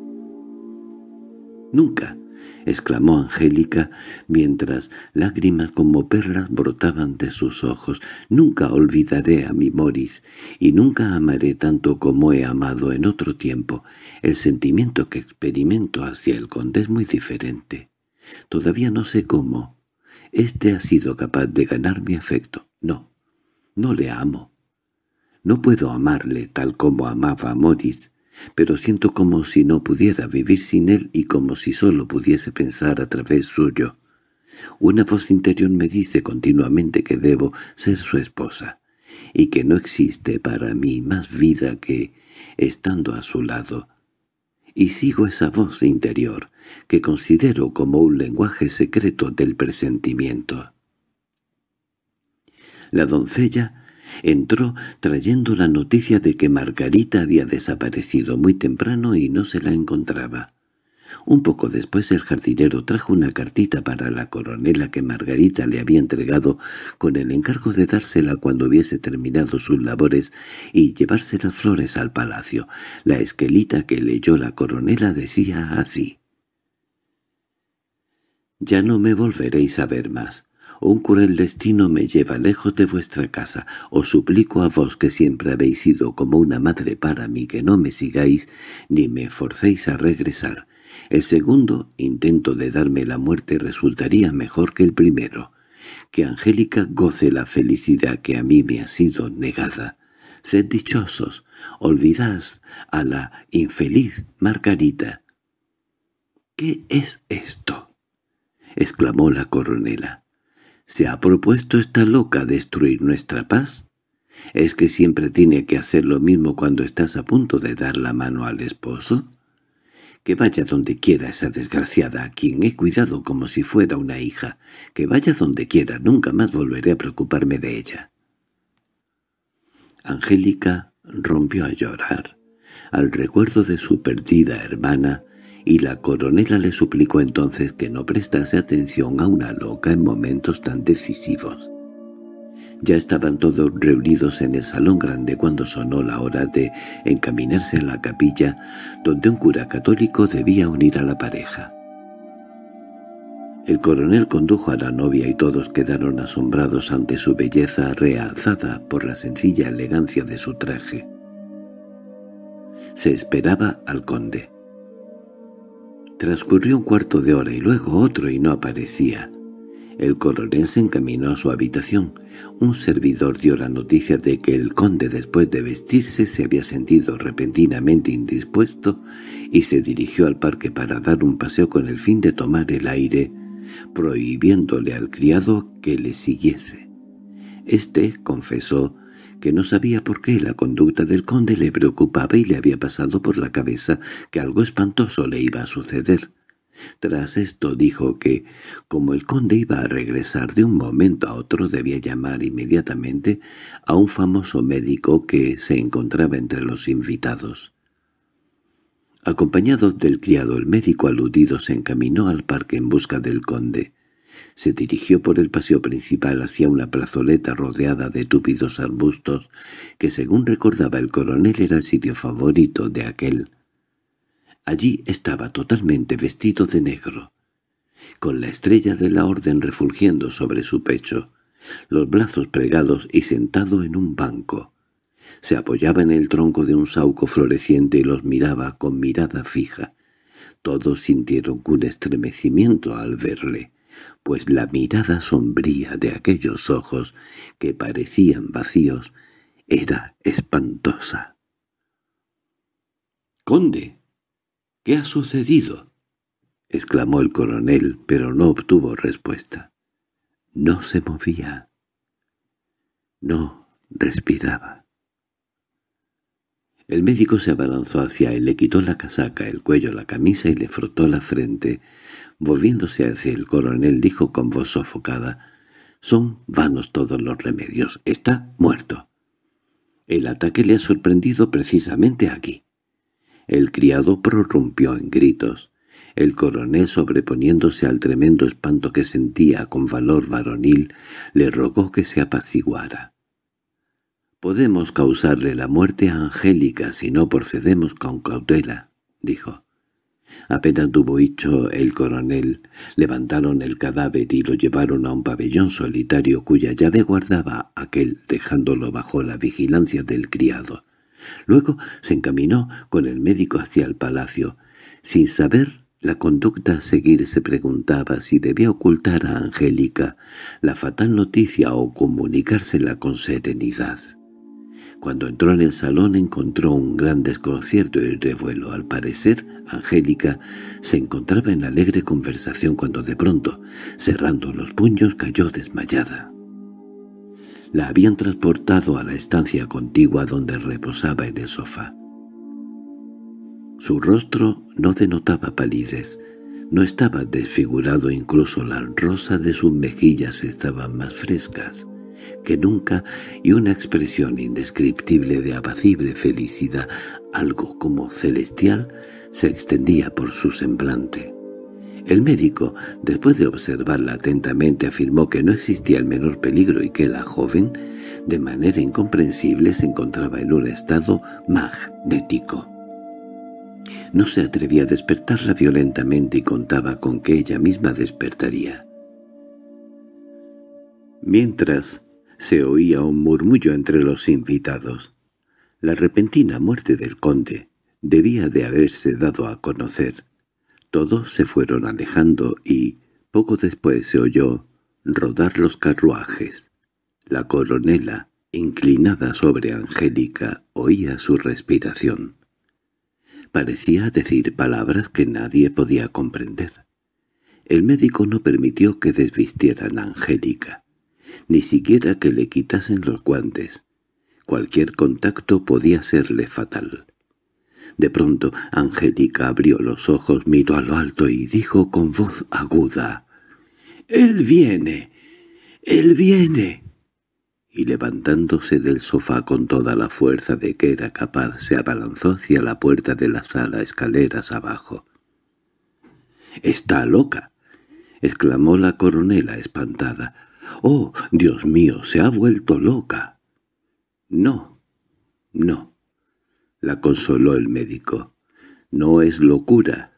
nunca, exclamó Angélica, mientras lágrimas como perlas brotaban de sus ojos. Nunca olvidaré a mi Moris, y nunca amaré tanto como he amado en otro tiempo. El sentimiento que experimento hacia el conde es muy diferente. Todavía no sé cómo. Este ha sido capaz de ganar mi afecto. No, no le amo. No puedo amarle tal como amaba a Moris pero siento como si no pudiera vivir sin él y como si solo pudiese pensar a través suyo. Una voz interior me dice continuamente que debo ser su esposa, y que no existe para mí más vida que estando a su lado. Y sigo esa voz interior, que considero como un lenguaje secreto del presentimiento. La doncella Entró trayendo la noticia de que Margarita había desaparecido muy temprano y no se la encontraba. Un poco después el jardinero trajo una cartita para la coronela que Margarita le había entregado con el encargo de dársela cuando hubiese terminado sus labores y llevarse las flores al palacio. La esquelita que leyó la coronela decía así. «Ya no me volveréis a ver más un cruel destino me lleva lejos de vuestra casa. Os suplico a vos que siempre habéis sido como una madre para mí que no me sigáis ni me forcéis a regresar. El segundo intento de darme la muerte resultaría mejor que el primero. Que Angélica goce la felicidad que a mí me ha sido negada. Sed dichosos, olvidad a la infeliz Margarita. —¿Qué es esto? —exclamó la coronela. ¿Se ha propuesto esta loca destruir nuestra paz? ¿Es que siempre tiene que hacer lo mismo cuando estás a punto de dar la mano al esposo? Que vaya donde quiera esa desgraciada a quien he cuidado como si fuera una hija. Que vaya donde quiera, nunca más volveré a preocuparme de ella. Angélica rompió a llorar al recuerdo de su perdida hermana y la coronela le suplicó entonces que no prestase atención a una loca en momentos tan decisivos. Ya estaban todos reunidos en el salón grande cuando sonó la hora de encaminarse a la capilla, donde un cura católico debía unir a la pareja. El coronel condujo a la novia y todos quedaron asombrados ante su belleza realzada por la sencilla elegancia de su traje. Se esperaba al conde. Transcurrió un cuarto de hora y luego otro y no aparecía. El coronel se encaminó a su habitación. Un servidor dio la noticia de que el conde después de vestirse se había sentido repentinamente indispuesto y se dirigió al parque para dar un paseo con el fin de tomar el aire, prohibiéndole al criado que le siguiese. Este confesó que no sabía por qué la conducta del conde le preocupaba y le había pasado por la cabeza que algo espantoso le iba a suceder. Tras esto dijo que, como el conde iba a regresar de un momento a otro, debía llamar inmediatamente a un famoso médico que se encontraba entre los invitados. Acompañado del criado, el médico aludido se encaminó al parque en busca del conde. Se dirigió por el paseo principal hacia una plazoleta rodeada de túpidos arbustos, que según recordaba el coronel era el sitio favorito de aquel. Allí estaba totalmente vestido de negro, con la estrella de la orden refulgiendo sobre su pecho, los brazos pregados y sentado en un banco. Se apoyaba en el tronco de un saúco floreciente y los miraba con mirada fija. Todos sintieron un estremecimiento al verle pues la mirada sombría de aquellos ojos, que parecían vacíos, era espantosa. —¡Conde! ¿Qué ha sucedido? —exclamó el coronel, pero no obtuvo respuesta. No se movía. No respiraba. El médico se abalanzó hacia él, le quitó la casaca, el cuello, la camisa y le frotó la frente. Volviéndose hacia el coronel dijo con voz sofocada, «Son vanos todos los remedios. Está muerto». El ataque le ha sorprendido precisamente aquí. El criado prorrumpió en gritos. El coronel, sobreponiéndose al tremendo espanto que sentía con valor varonil, le rogó que se apaciguara. «Podemos causarle la muerte a Angélica si no procedemos con cautela», dijo. Apenas tuvo dicho el coronel, levantaron el cadáver y lo llevaron a un pabellón solitario cuya llave guardaba aquel, dejándolo bajo la vigilancia del criado. Luego se encaminó con el médico hacia el palacio. Sin saber la conducta a seguir se preguntaba si debía ocultar a Angélica la fatal noticia o comunicársela con serenidad. Cuando entró en el salón encontró un gran desconcierto y revuelo. Al parecer, Angélica se encontraba en alegre conversación cuando de pronto, cerrando los puños, cayó desmayada. La habían transportado a la estancia contigua donde reposaba en el sofá. Su rostro no denotaba palidez, no estaba desfigurado, incluso la rosa de sus mejillas estaban más frescas que nunca, y una expresión indescriptible de apacible felicidad, algo como celestial, se extendía por su semblante. El médico, después de observarla atentamente, afirmó que no existía el menor peligro y que la joven, de manera incomprensible, se encontraba en un estado magnético. No se atrevía a despertarla violentamente y contaba con que ella misma despertaría. Mientras se oía un murmullo entre los invitados. La repentina muerte del conde debía de haberse dado a conocer. Todos se fueron alejando y, poco después, se oyó rodar los carruajes. La coronela, inclinada sobre Angélica, oía su respiración. Parecía decir palabras que nadie podía comprender. El médico no permitió que desvistieran a Angélica ni siquiera que le quitasen los guantes. Cualquier contacto podía serle fatal. De pronto Angélica abrió los ojos, miró a lo alto y dijo con voz aguda, «¡Él viene! ¡Él viene!» Y levantándose del sofá con toda la fuerza de que era capaz, se abalanzó hacia la puerta de la sala escaleras abajo. «¡Está loca!» exclamó la coronela espantada. —¡Oh, Dios mío, se ha vuelto loca! —No, no —la consoló el médico—, no es locura,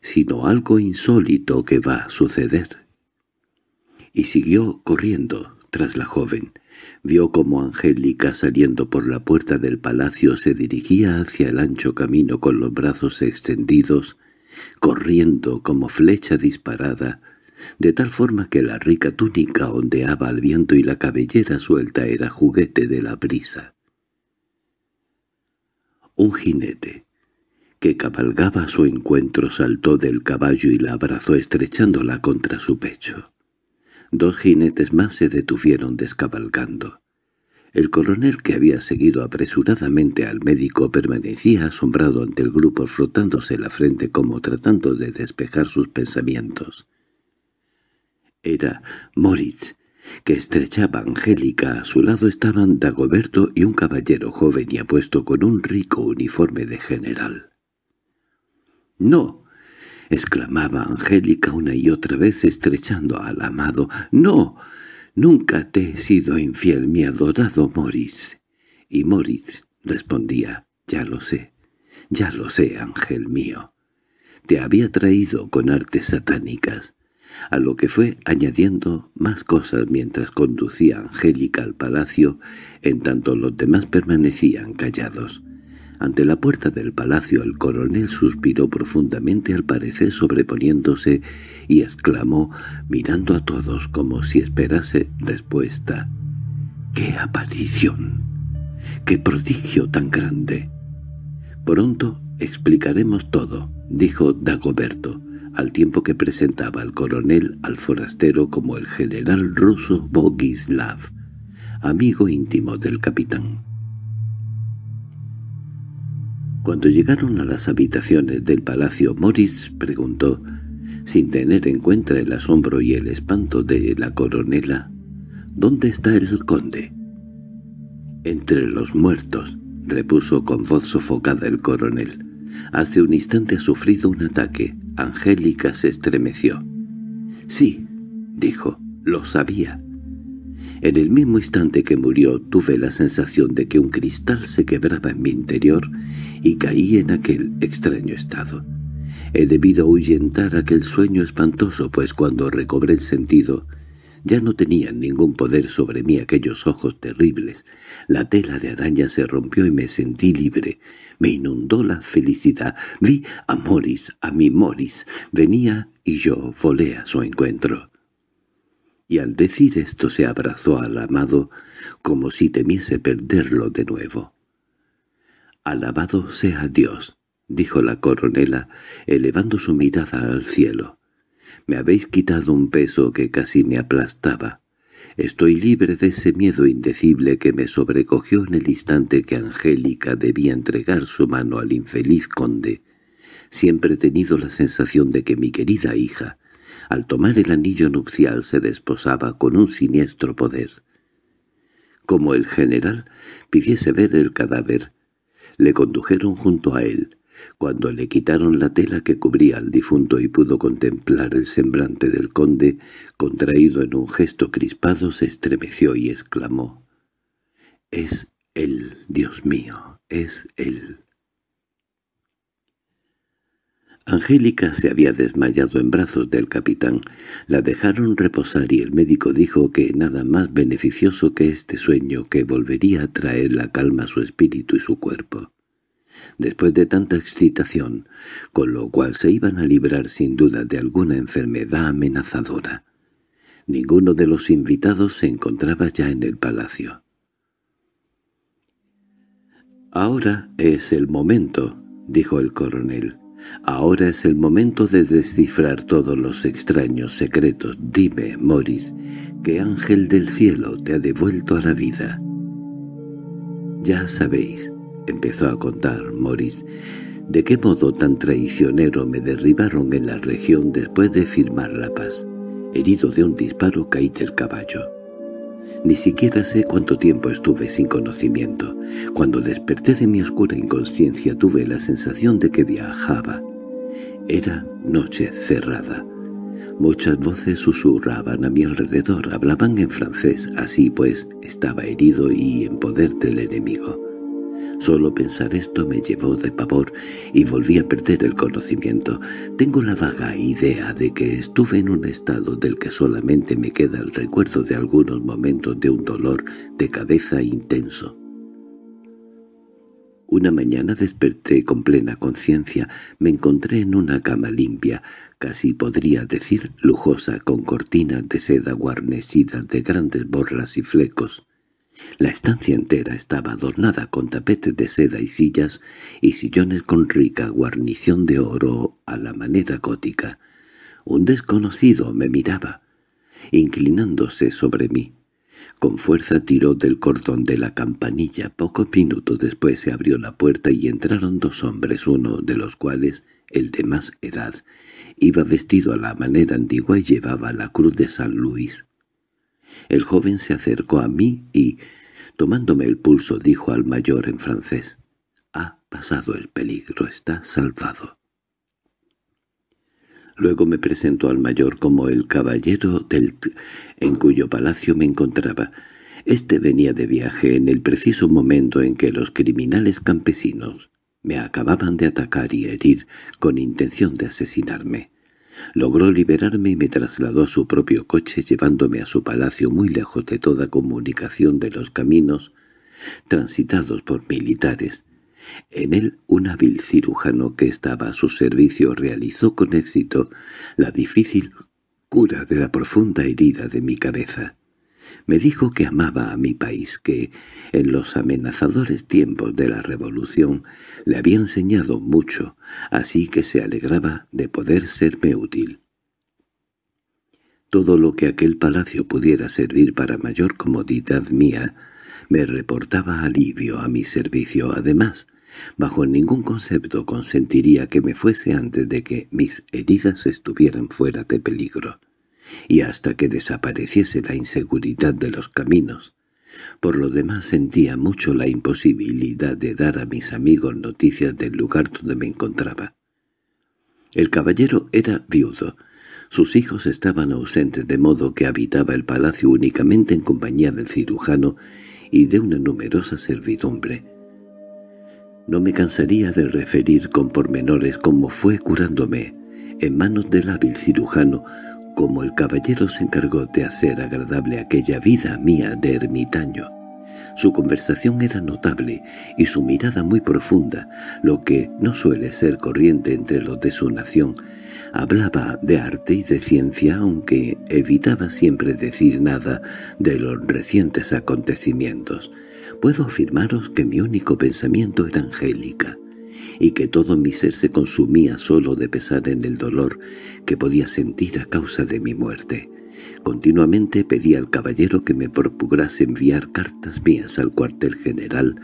sino algo insólito que va a suceder. Y siguió corriendo tras la joven. Vio como Angélica saliendo por la puerta del palacio se dirigía hacia el ancho camino con los brazos extendidos, corriendo como flecha disparada, de tal forma que la rica túnica ondeaba al viento y la cabellera suelta era juguete de la brisa. Un jinete que cabalgaba a su encuentro saltó del caballo y la abrazó estrechándola contra su pecho. Dos jinetes más se detuvieron descabalgando. El coronel que había seguido apresuradamente al médico permanecía asombrado ante el grupo frotándose la frente como tratando de despejar sus pensamientos. Era Moritz, que estrechaba Angélica. A su lado estaban Dagoberto y un caballero joven y apuesto con un rico uniforme de general. —¡No! —exclamaba Angélica una y otra vez estrechando al amado. —¡No! Nunca te he sido infiel, mi adorado Moritz. Y Moritz respondía, ya lo sé, ya lo sé, ángel mío. Te había traído con artes satánicas a lo que fue añadiendo más cosas mientras conducía Angélica al palacio, en tanto los demás permanecían callados. Ante la puerta del palacio el coronel suspiró profundamente al parecer sobreponiéndose y exclamó, mirando a todos como si esperase respuesta. —¡Qué aparición! ¡Qué prodigio tan grande! Pronto —Explicaremos todo —dijo Dagoberto, al tiempo que presentaba al coronel al forastero como el general ruso Bogislav, amigo íntimo del capitán. Cuando llegaron a las habitaciones del palacio, Moritz preguntó, sin tener en cuenta el asombro y el espanto de la coronela, «¿Dónde está el conde?» «Entre los muertos», repuso con voz sofocada el coronel. Hace un instante ha sufrido un ataque. Angélica se estremeció. —Sí —dijo—, lo sabía. En el mismo instante que murió tuve la sensación de que un cristal se quebraba en mi interior y caí en aquel extraño estado. He debido ahuyentar aquel sueño espantoso, pues cuando recobré el sentido ya no tenían ningún poder sobre mí aquellos ojos terribles. La tela de araña se rompió y me sentí libre. Me inundó la felicidad. Vi a Moris, a mi Moris. Venía y yo volé a su encuentro. Y al decir esto se abrazó al amado como si temiese perderlo de nuevo. «Alabado sea Dios», dijo la coronela, elevando su mirada al cielo. Me habéis quitado un peso que casi me aplastaba. Estoy libre de ese miedo indecible que me sobrecogió en el instante que Angélica debía entregar su mano al infeliz conde. Siempre he tenido la sensación de que mi querida hija, al tomar el anillo nupcial se desposaba con un siniestro poder. Como el general pidiese ver el cadáver, le condujeron junto a él, cuando le quitaron la tela que cubría al difunto y pudo contemplar el semblante del conde, contraído en un gesto crispado, se estremeció y exclamó. «Es él, Dios mío, es él». Angélica se había desmayado en brazos del capitán. La dejaron reposar y el médico dijo que nada más beneficioso que este sueño que volvería a traer la calma a su espíritu y su cuerpo después de tanta excitación, con lo cual se iban a librar sin duda de alguna enfermedad amenazadora. Ninguno de los invitados se encontraba ya en el palacio. «Ahora es el momento», dijo el coronel. «Ahora es el momento de descifrar todos los extraños secretos. Dime, Morris, ¿qué ángel del cielo te ha devuelto a la vida?» «Ya sabéis, empezó a contar Morris, de qué modo tan traicionero me derribaron en la región después de firmar la paz. Herido de un disparo caí del caballo. Ni siquiera sé cuánto tiempo estuve sin conocimiento. Cuando desperté de mi oscura inconsciencia tuve la sensación de que viajaba. Era noche cerrada. Muchas voces susurraban a mi alrededor, hablaban en francés, así pues estaba herido y en poder del enemigo. Solo pensar esto me llevó de pavor y volví a perder el conocimiento. Tengo la vaga idea de que estuve en un estado del que solamente me queda el recuerdo de algunos momentos de un dolor de cabeza intenso. Una mañana desperté con plena conciencia, me encontré en una cama limpia, casi podría decir lujosa, con cortinas de seda guarnecidas de grandes borlas y flecos. La estancia entera estaba adornada con tapetes de seda y sillas y sillones con rica guarnición de oro a la manera gótica. Un desconocido me miraba, inclinándose sobre mí. Con fuerza tiró del cordón de la campanilla. Pocos minutos después se abrió la puerta y entraron dos hombres, uno de los cuales, el de más edad, iba vestido a la manera antigua y llevaba la cruz de San Luis el joven se acercó a mí y, tomándome el pulso, dijo al mayor en francés, «Ha pasado el peligro, está salvado». Luego me presentó al mayor como el caballero del T, en cuyo palacio me encontraba. Este venía de viaje en el preciso momento en que los criminales campesinos me acababan de atacar y herir con intención de asesinarme. Logró liberarme y me trasladó a su propio coche llevándome a su palacio muy lejos de toda comunicación de los caminos transitados por militares. En él un hábil cirujano que estaba a su servicio realizó con éxito la difícil cura de la profunda herida de mi cabeza. Me dijo que amaba a mi país, que, en los amenazadores tiempos de la Revolución, le había enseñado mucho, así que se alegraba de poder serme útil. Todo lo que aquel palacio pudiera servir para mayor comodidad mía me reportaba alivio a mi servicio. Además, bajo ningún concepto consentiría que me fuese antes de que mis heridas estuvieran fuera de peligro y hasta que desapareciese la inseguridad de los caminos. Por lo demás sentía mucho la imposibilidad de dar a mis amigos noticias del lugar donde me encontraba. El caballero era viudo. Sus hijos estaban ausentes, de modo que habitaba el palacio únicamente en compañía del cirujano y de una numerosa servidumbre. No me cansaría de referir con pormenores cómo fue curándome, en manos del hábil cirujano, como el caballero se encargó de hacer agradable aquella vida mía de ermitaño. Su conversación era notable y su mirada muy profunda, lo que no suele ser corriente entre los de su nación. Hablaba de arte y de ciencia, aunque evitaba siempre decir nada de los recientes acontecimientos. Puedo afirmaros que mi único pensamiento era Angélica y que todo mi ser se consumía solo de pesar en el dolor que podía sentir a causa de mi muerte. Continuamente pedía al caballero que me procurase enviar cartas mías al cuartel general,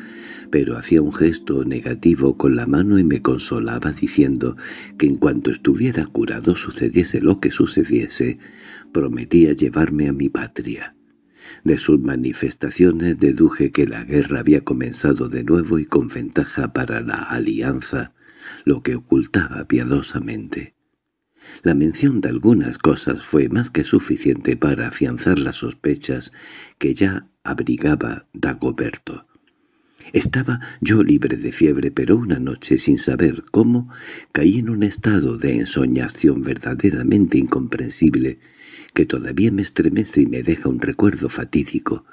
pero hacía un gesto negativo con la mano y me consolaba diciendo que en cuanto estuviera curado sucediese lo que sucediese, prometía llevarme a mi patria. De sus manifestaciones deduje que la guerra había comenzado de nuevo y con ventaja para la alianza, lo que ocultaba piadosamente. La mención de algunas cosas fue más que suficiente para afianzar las sospechas que ya abrigaba Dagoberto. Estaba yo libre de fiebre, pero una noche, sin saber cómo, caí en un estado de ensoñación verdaderamente incomprensible, que todavía me estremece y me deja un recuerdo fatídico.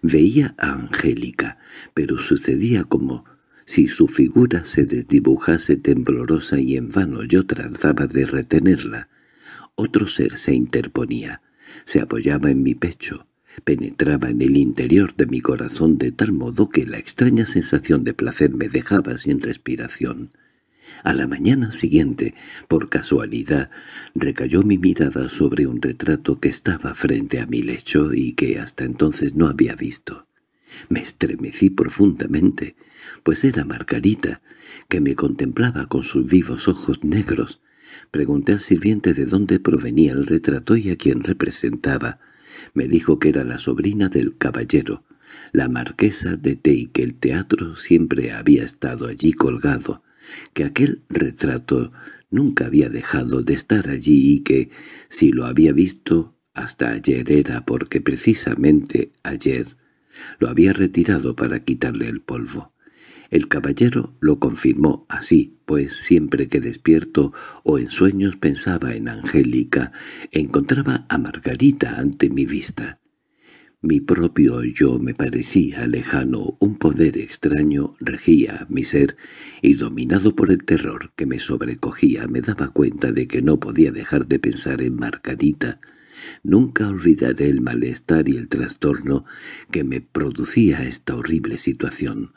Veía a Angélica, pero sucedía como si su figura se desdibujase temblorosa y en vano yo trataba de retenerla. Otro ser se interponía, se apoyaba en mi pecho, penetraba en el interior de mi corazón de tal modo que la extraña sensación de placer me dejaba sin respiración. A la mañana siguiente, por casualidad, recayó mi mirada sobre un retrato que estaba frente a mi lecho y que hasta entonces no había visto. Me estremecí profundamente, pues era Margarita, que me contemplaba con sus vivos ojos negros. Pregunté al sirviente de dónde provenía el retrato y a quién representaba. Me dijo que era la sobrina del caballero, la marquesa de T y que el teatro siempre había estado allí colgado, que aquel retrato nunca había dejado de estar allí y que, si lo había visto hasta ayer era porque precisamente ayer lo había retirado para quitarle el polvo. El caballero lo confirmó así, pues siempre que despierto o en sueños pensaba en Angélica, encontraba a Margarita ante mi vista. Mi propio yo me parecía lejano, un poder extraño regía mi ser, y dominado por el terror que me sobrecogía me daba cuenta de que no podía dejar de pensar en Margarita. Nunca olvidaré el malestar y el trastorno que me producía esta horrible situación.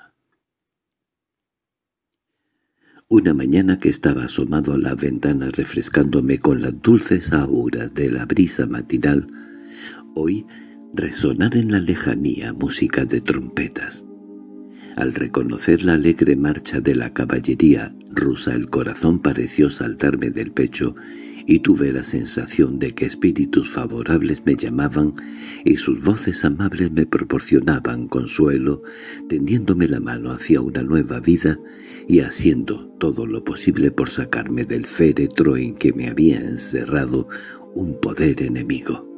Una mañana que estaba asomado a la ventana refrescándome con las dulces auras de la brisa matinal, oí resonar en la lejanía música de trompetas. Al reconocer la alegre marcha de la caballería rusa el corazón pareció saltarme del pecho y tuve la sensación de que espíritus favorables me llamaban y sus voces amables me proporcionaban consuelo, tendiéndome la mano hacia una nueva vida y haciendo todo lo posible por sacarme del féretro en que me había encerrado un poder enemigo.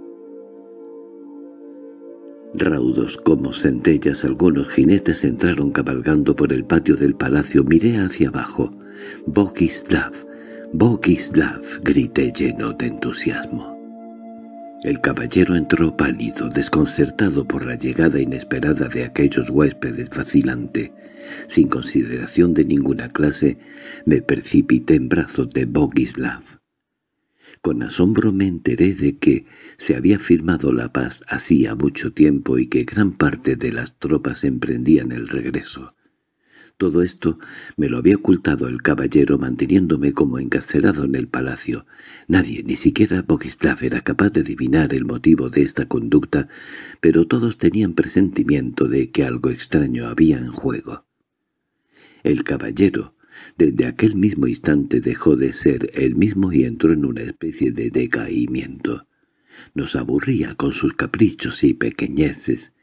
Raudos como centellas algunos jinetes entraron cabalgando por el patio del palacio. Miré hacia abajo. Bogislav —¡Bogislav! —grité lleno de entusiasmo. El caballero entró pálido, desconcertado por la llegada inesperada de aquellos huéspedes vacilante. Sin consideración de ninguna clase, me precipité en brazos de Bogislav. Con asombro me enteré de que se había firmado la paz hacía mucho tiempo y que gran parte de las tropas emprendían el regreso. Todo esto me lo había ocultado el caballero manteniéndome como encarcelado en el palacio. Nadie, ni siquiera Bogislav, era capaz de adivinar el motivo de esta conducta, pero todos tenían presentimiento de que algo extraño había en juego. El caballero, desde aquel mismo instante dejó de ser el mismo y entró en una especie de decaimiento. Nos aburría con sus caprichos y pequeñeces,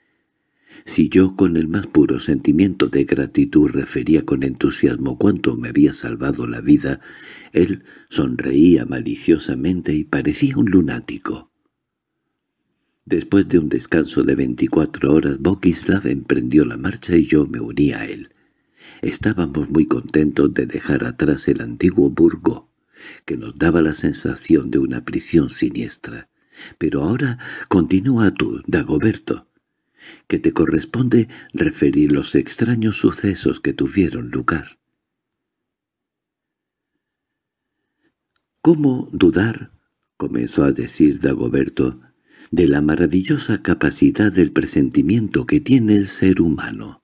si yo con el más puro sentimiento de gratitud refería con entusiasmo cuánto me había salvado la vida, él sonreía maliciosamente y parecía un lunático. Después de un descanso de veinticuatro horas, Bokislav emprendió la marcha y yo me uní a él. Estábamos muy contentos de dejar atrás el antiguo burgo, que nos daba la sensación de una prisión siniestra. Pero ahora continúa tú, Dagoberto que te corresponde referir los extraños sucesos que tuvieron lugar. —¿Cómo dudar? —comenzó a decir Dagoberto— de la maravillosa capacidad del presentimiento que tiene el ser humano.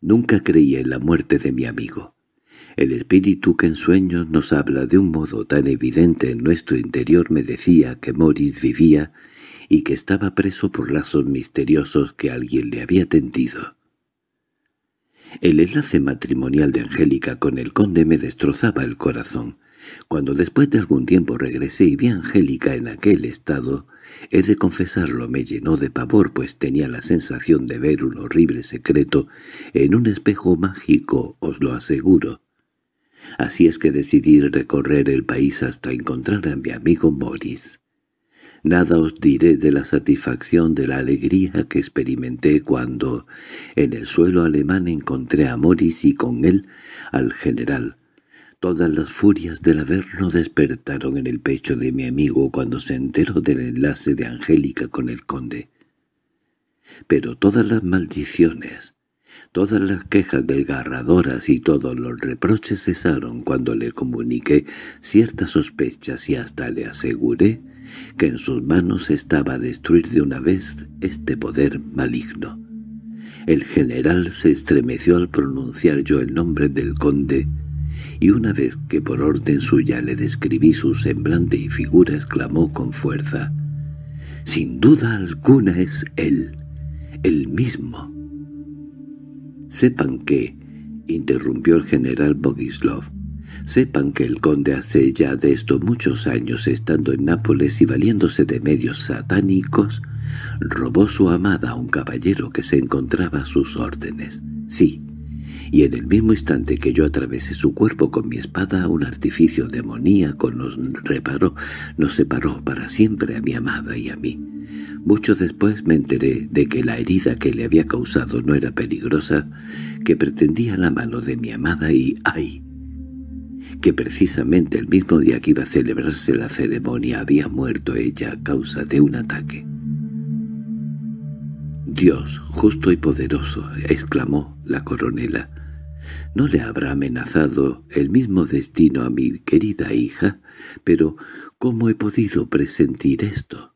Nunca creí en la muerte de mi amigo. El espíritu que en sueños nos habla de un modo tan evidente en nuestro interior me decía que Moritz vivía y que estaba preso por lazos misteriosos que alguien le había tendido. El enlace matrimonial de Angélica con el conde me destrozaba el corazón. Cuando después de algún tiempo regresé y vi a Angélica en aquel estado, he de confesarlo me llenó de pavor pues tenía la sensación de ver un horrible secreto en un espejo mágico, os lo aseguro. Así es que decidí recorrer el país hasta encontrar a mi amigo Morris. Nada os diré de la satisfacción de la alegría que experimenté cuando en el suelo alemán encontré a Moris y con él al general. Todas las furias del Averno despertaron en el pecho de mi amigo cuando se enteró del enlace de Angélica con el conde. Pero todas las maldiciones, todas las quejas desgarradoras y todos los reproches cesaron cuando le comuniqué ciertas sospechas y hasta le aseguré que en sus manos estaba destruir de una vez este poder maligno. El general se estremeció al pronunciar yo el nombre del conde, y una vez que por orden suya le describí su semblante y figura exclamó con fuerza, «Sin duda alguna es él, el mismo». «Sepan que», interrumpió el general Bogislov, Sepan que el conde hace ya de esto muchos años estando en Nápoles y valiéndose de medios satánicos, robó su amada a un caballero que se encontraba a sus órdenes. Sí, y en el mismo instante que yo atravesé su cuerpo con mi espada, un artificio demoníaco nos reparó, nos separó para siempre a mi amada y a mí. Mucho después me enteré de que la herida que le había causado no era peligrosa, que pretendía la mano de mi amada y ¡ay! que precisamente el mismo día que iba a celebrarse la ceremonia había muerto ella a causa de un ataque. «Dios, justo y poderoso», exclamó la coronela. «No le habrá amenazado el mismo destino a mi querida hija, pero ¿cómo he podido presentir esto?»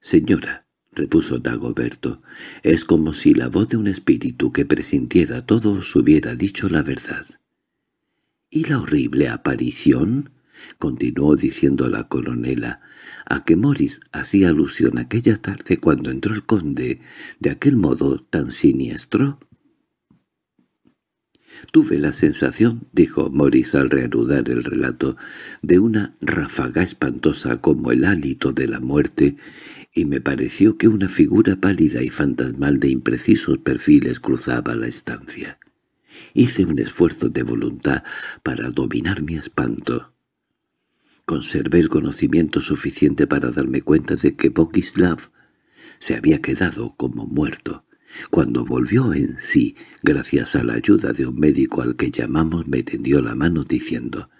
«Señora», repuso Dagoberto, «es como si la voz de un espíritu que presintiera todo os hubiera dicho la verdad». —¿Y la horrible aparición? —continuó diciendo la coronela, a que Morris hacía alusión aquella tarde cuando entró el conde de aquel modo tan siniestro. Tuve la sensación, dijo Morris al reanudar el relato, de una ráfaga espantosa como el hálito de la muerte, y me pareció que una figura pálida y fantasmal de imprecisos perfiles cruzaba la estancia. Hice un esfuerzo de voluntad para dominar mi espanto. Conservé el conocimiento suficiente para darme cuenta de que Bogislav se había quedado como muerto. Cuando volvió en sí, gracias a la ayuda de un médico al que llamamos, me tendió la mano diciendo,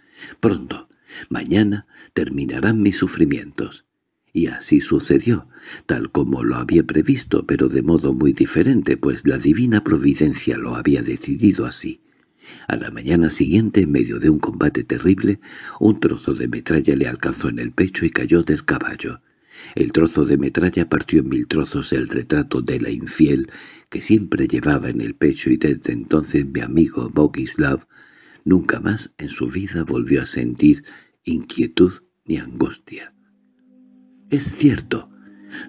«Pronto, mañana terminarán mis sufrimientos». Y así sucedió, tal como lo había previsto, pero de modo muy diferente, pues la divina providencia lo había decidido así. A la mañana siguiente, en medio de un combate terrible, un trozo de metralla le alcanzó en el pecho y cayó del caballo. El trozo de metralla partió en mil trozos el retrato de la infiel que siempre llevaba en el pecho y desde entonces mi amigo Bogislav nunca más en su vida volvió a sentir inquietud ni angustia. —Es cierto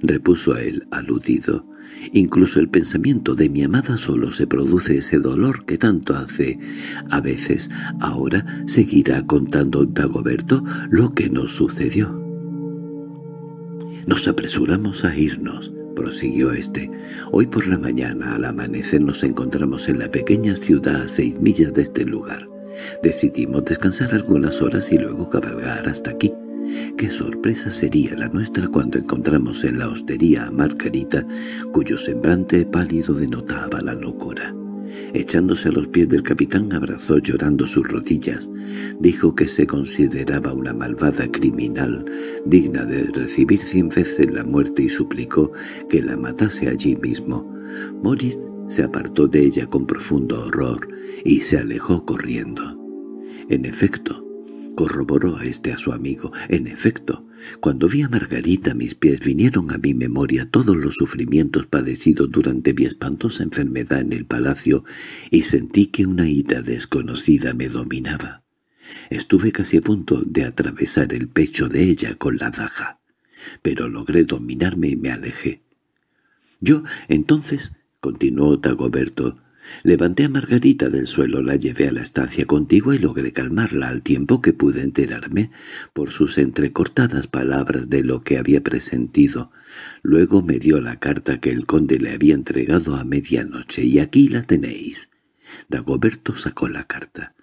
—repuso a él aludido—, incluso el pensamiento de mi amada solo se produce ese dolor que tanto hace. A veces, ahora seguirá contando Dagoberto lo que nos sucedió. —Nos apresuramos a irnos —prosiguió este—. Hoy por la mañana, al amanecer, nos encontramos en la pequeña ciudad a seis millas de este lugar. Decidimos descansar algunas horas y luego cabalgar hasta aquí. Qué sorpresa sería la nuestra cuando encontramos en la hostería a Margarita, cuyo semblante pálido denotaba la locura. Echándose a los pies del capitán abrazó llorando sus rodillas. Dijo que se consideraba una malvada criminal, digna de recibir cien veces la muerte y suplicó que la matase allí mismo. Moritz se apartó de ella con profundo horror y se alejó corriendo. En efecto, corroboró a este a su amigo. En efecto, cuando vi a Margarita mis pies vinieron a mi memoria todos los sufrimientos padecidos durante mi espantosa enfermedad en el palacio y sentí que una ira desconocida me dominaba. Estuve casi a punto de atravesar el pecho de ella con la baja, pero logré dominarme y me alejé. Yo, entonces, continuó Tagoberto, Levanté a Margarita del suelo, la llevé a la estancia contigua y logré calmarla al tiempo que pude enterarme por sus entrecortadas palabras de lo que había presentido. Luego me dio la carta que el conde le había entregado a medianoche y aquí la tenéis. Dagoberto sacó la carta,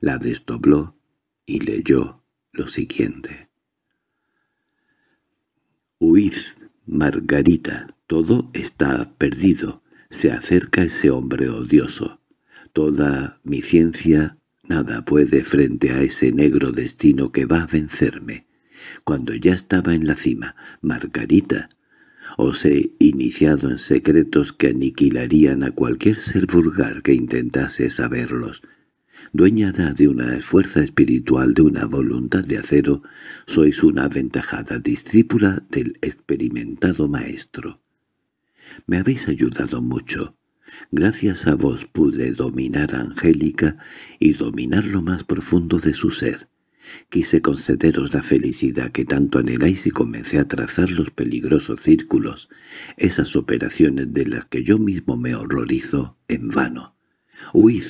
la desdobló y leyó lo siguiente. Huid, Margarita, todo está perdido se acerca ese hombre odioso. Toda mi ciencia nada puede frente a ese negro destino que va a vencerme. Cuando ya estaba en la cima, Margarita, os he iniciado en secretos que aniquilarían a cualquier ser vulgar que intentase saberlos. Dueñada de una fuerza espiritual, de una voluntad de acero, sois una aventajada discípula del experimentado maestro. Me habéis ayudado mucho. Gracias a vos pude dominar a Angélica y dominar lo más profundo de su ser. Quise concederos la felicidad que tanto anheláis y comencé a trazar los peligrosos círculos, esas operaciones de las que yo mismo me horrorizo en vano. Huid,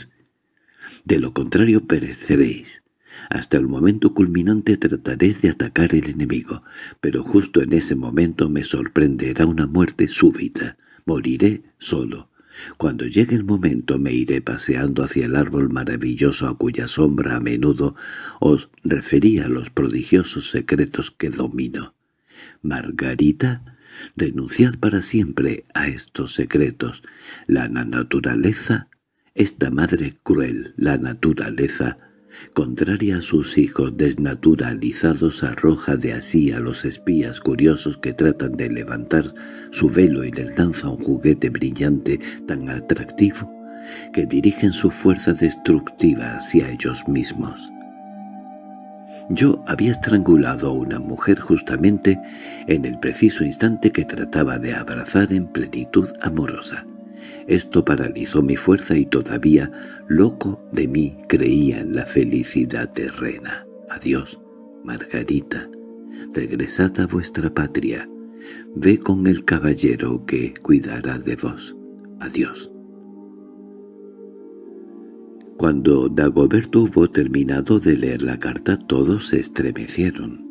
de lo contrario pereceréis. Hasta el momento culminante trataré de atacar el enemigo, pero justo en ese momento me sorprenderá una muerte súbita. Moriré solo. Cuando llegue el momento me iré paseando hacia el árbol maravilloso a cuya sombra a menudo os refería los prodigiosos secretos que domino. Margarita, renunciad para siempre a estos secretos. La naturaleza, esta madre cruel, la naturaleza, contraria a sus hijos desnaturalizados, arroja de así a los espías curiosos que tratan de levantar su velo y les danza un juguete brillante tan atractivo que dirigen su fuerza destructiva hacia ellos mismos. Yo había estrangulado a una mujer justamente en el preciso instante que trataba de abrazar en plenitud amorosa. Esto paralizó mi fuerza y todavía, loco de mí, creía en la felicidad terrena. Adiós, Margarita. Regresad a vuestra patria. Ve con el caballero que cuidará de vos. Adiós. Cuando Dagoberto hubo terminado de leer la carta, todos se estremecieron.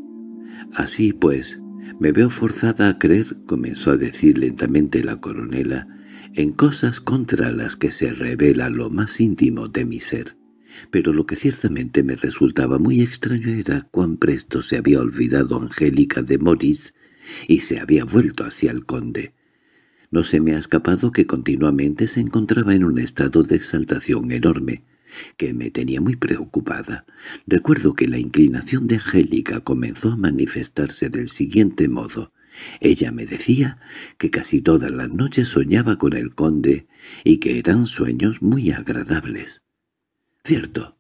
Así pues, me veo forzada a creer, comenzó a decir lentamente la coronela, en cosas contra las que se revela lo más íntimo de mi ser, pero lo que ciertamente me resultaba muy extraño era cuán presto se había olvidado Angélica de Morris y se había vuelto hacia el conde. No se me ha escapado que continuamente se encontraba en un estado de exaltación enorme, que me tenía muy preocupada. Recuerdo que la inclinación de Angélica comenzó a manifestarse del siguiente modo. Ella me decía que casi todas las noches soñaba con el conde y que eran sueños muy agradables. —Cierto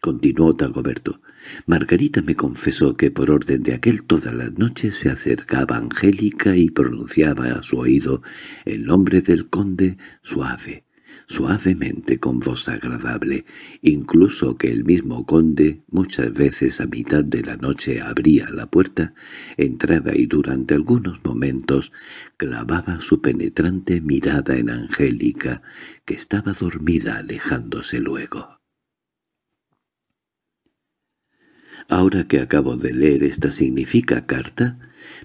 —continuó Tagoberto. Margarita me confesó que por orden de aquel todas las noches se acercaba Angélica y pronunciaba a su oído el nombre del conde suave, suavemente con voz agradable, incluso que el mismo conde muchas veces a mitad de la noche abría la puerta, entraba y durante algunos momentos clavaba su penetrante mirada en Angélica, que estaba dormida alejándose luego. Ahora que acabo de leer esta significa carta,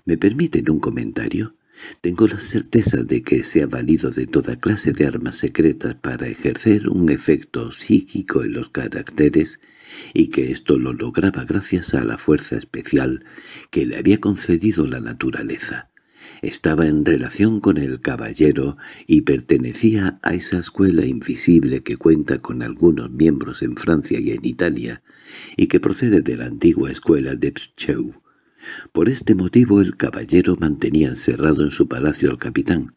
¿me permiten un comentario? Tengo la certeza de que se ha valido de toda clase de armas secretas para ejercer un efecto psíquico en los caracteres y que esto lo lograba gracias a la fuerza especial que le había concedido la naturaleza. Estaba en relación con el caballero y pertenecía a esa escuela invisible que cuenta con algunos miembros en Francia y en Italia y que procede de la antigua escuela de Pscheu. Por este motivo el caballero mantenía encerrado en su palacio al capitán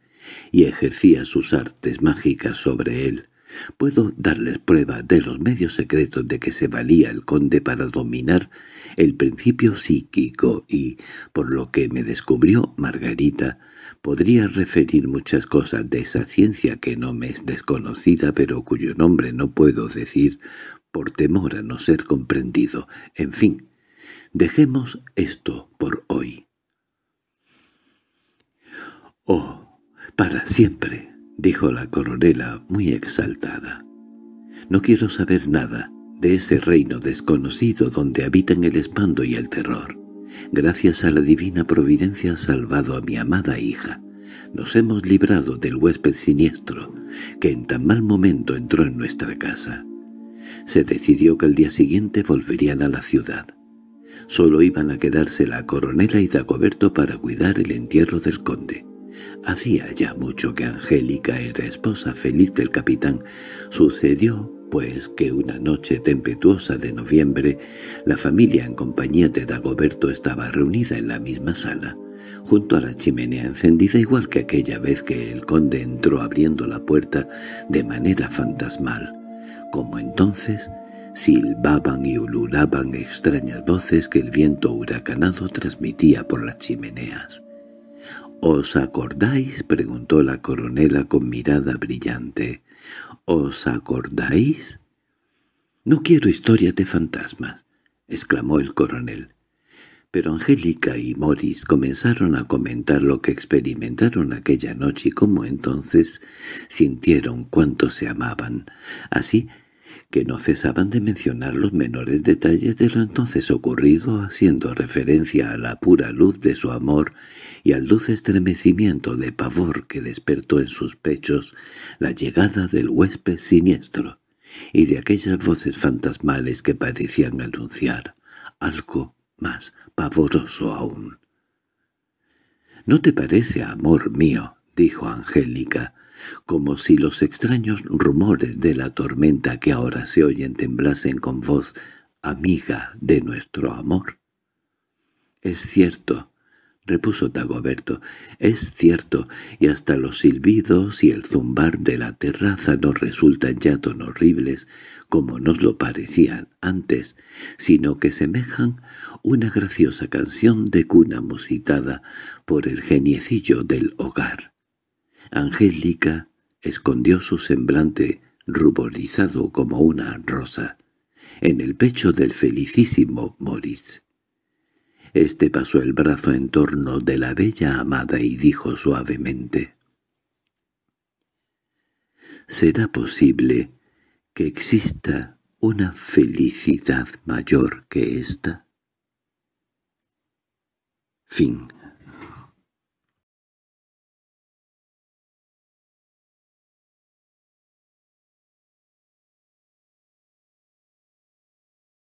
y ejercía sus artes mágicas sobre él. Puedo darles prueba de los medios secretos de que se valía el conde para dominar el principio psíquico y, por lo que me descubrió Margarita, podría referir muchas cosas de esa ciencia que no me es desconocida pero cuyo nombre no puedo decir por temor a no ser comprendido. En fin, Dejemos esto por hoy. —¡Oh, para siempre! —dijo la coronela muy exaltada. —No quiero saber nada de ese reino desconocido donde habitan el espando y el terror. Gracias a la divina providencia ha salvado a mi amada hija. Nos hemos librado del huésped siniestro, que en tan mal momento entró en nuestra casa. Se decidió que al día siguiente volverían a la ciudad. Solo iban a quedarse la coronela y Dagoberto para cuidar el entierro del conde. Hacía ya mucho que Angélica era esposa feliz del capitán. Sucedió, pues, que una noche tempestuosa de noviembre, la familia en compañía de Dagoberto estaba reunida en la misma sala, junto a la chimenea encendida igual que aquella vez que el conde entró abriendo la puerta de manera fantasmal. Como entonces, silbaban y ululaban extrañas voces que el viento huracanado transmitía por las chimeneas. —¿Os acordáis? —preguntó la coronela con mirada brillante. —¿Os acordáis? —No quiero historias de fantasmas —exclamó el coronel. Pero Angélica y Morris comenzaron a comentar lo que experimentaron aquella noche y cómo entonces sintieron cuánto se amaban. Así que no cesaban de mencionar los menores detalles de lo entonces ocurrido haciendo referencia a la pura luz de su amor y al dulce estremecimiento de pavor que despertó en sus pechos la llegada del huésped siniestro y de aquellas voces fantasmales que parecían anunciar algo más pavoroso aún. —¿No te parece, amor mío? —dijo Angélica— como si los extraños rumores de la tormenta que ahora se oyen temblasen con voz amiga de nuestro amor. —Es cierto —repuso Tagoberto—, es cierto, y hasta los silbidos y el zumbar de la terraza no resultan ya tan horribles como nos lo parecían antes, sino que semejan una graciosa canción de cuna musitada por el geniecillo del hogar. Angélica escondió su semblante ruborizado como una rosa en el pecho del felicísimo Moritz. Este pasó el brazo en torno de la bella amada y dijo suavemente. «¿Será posible que exista una felicidad mayor que esta?» Fin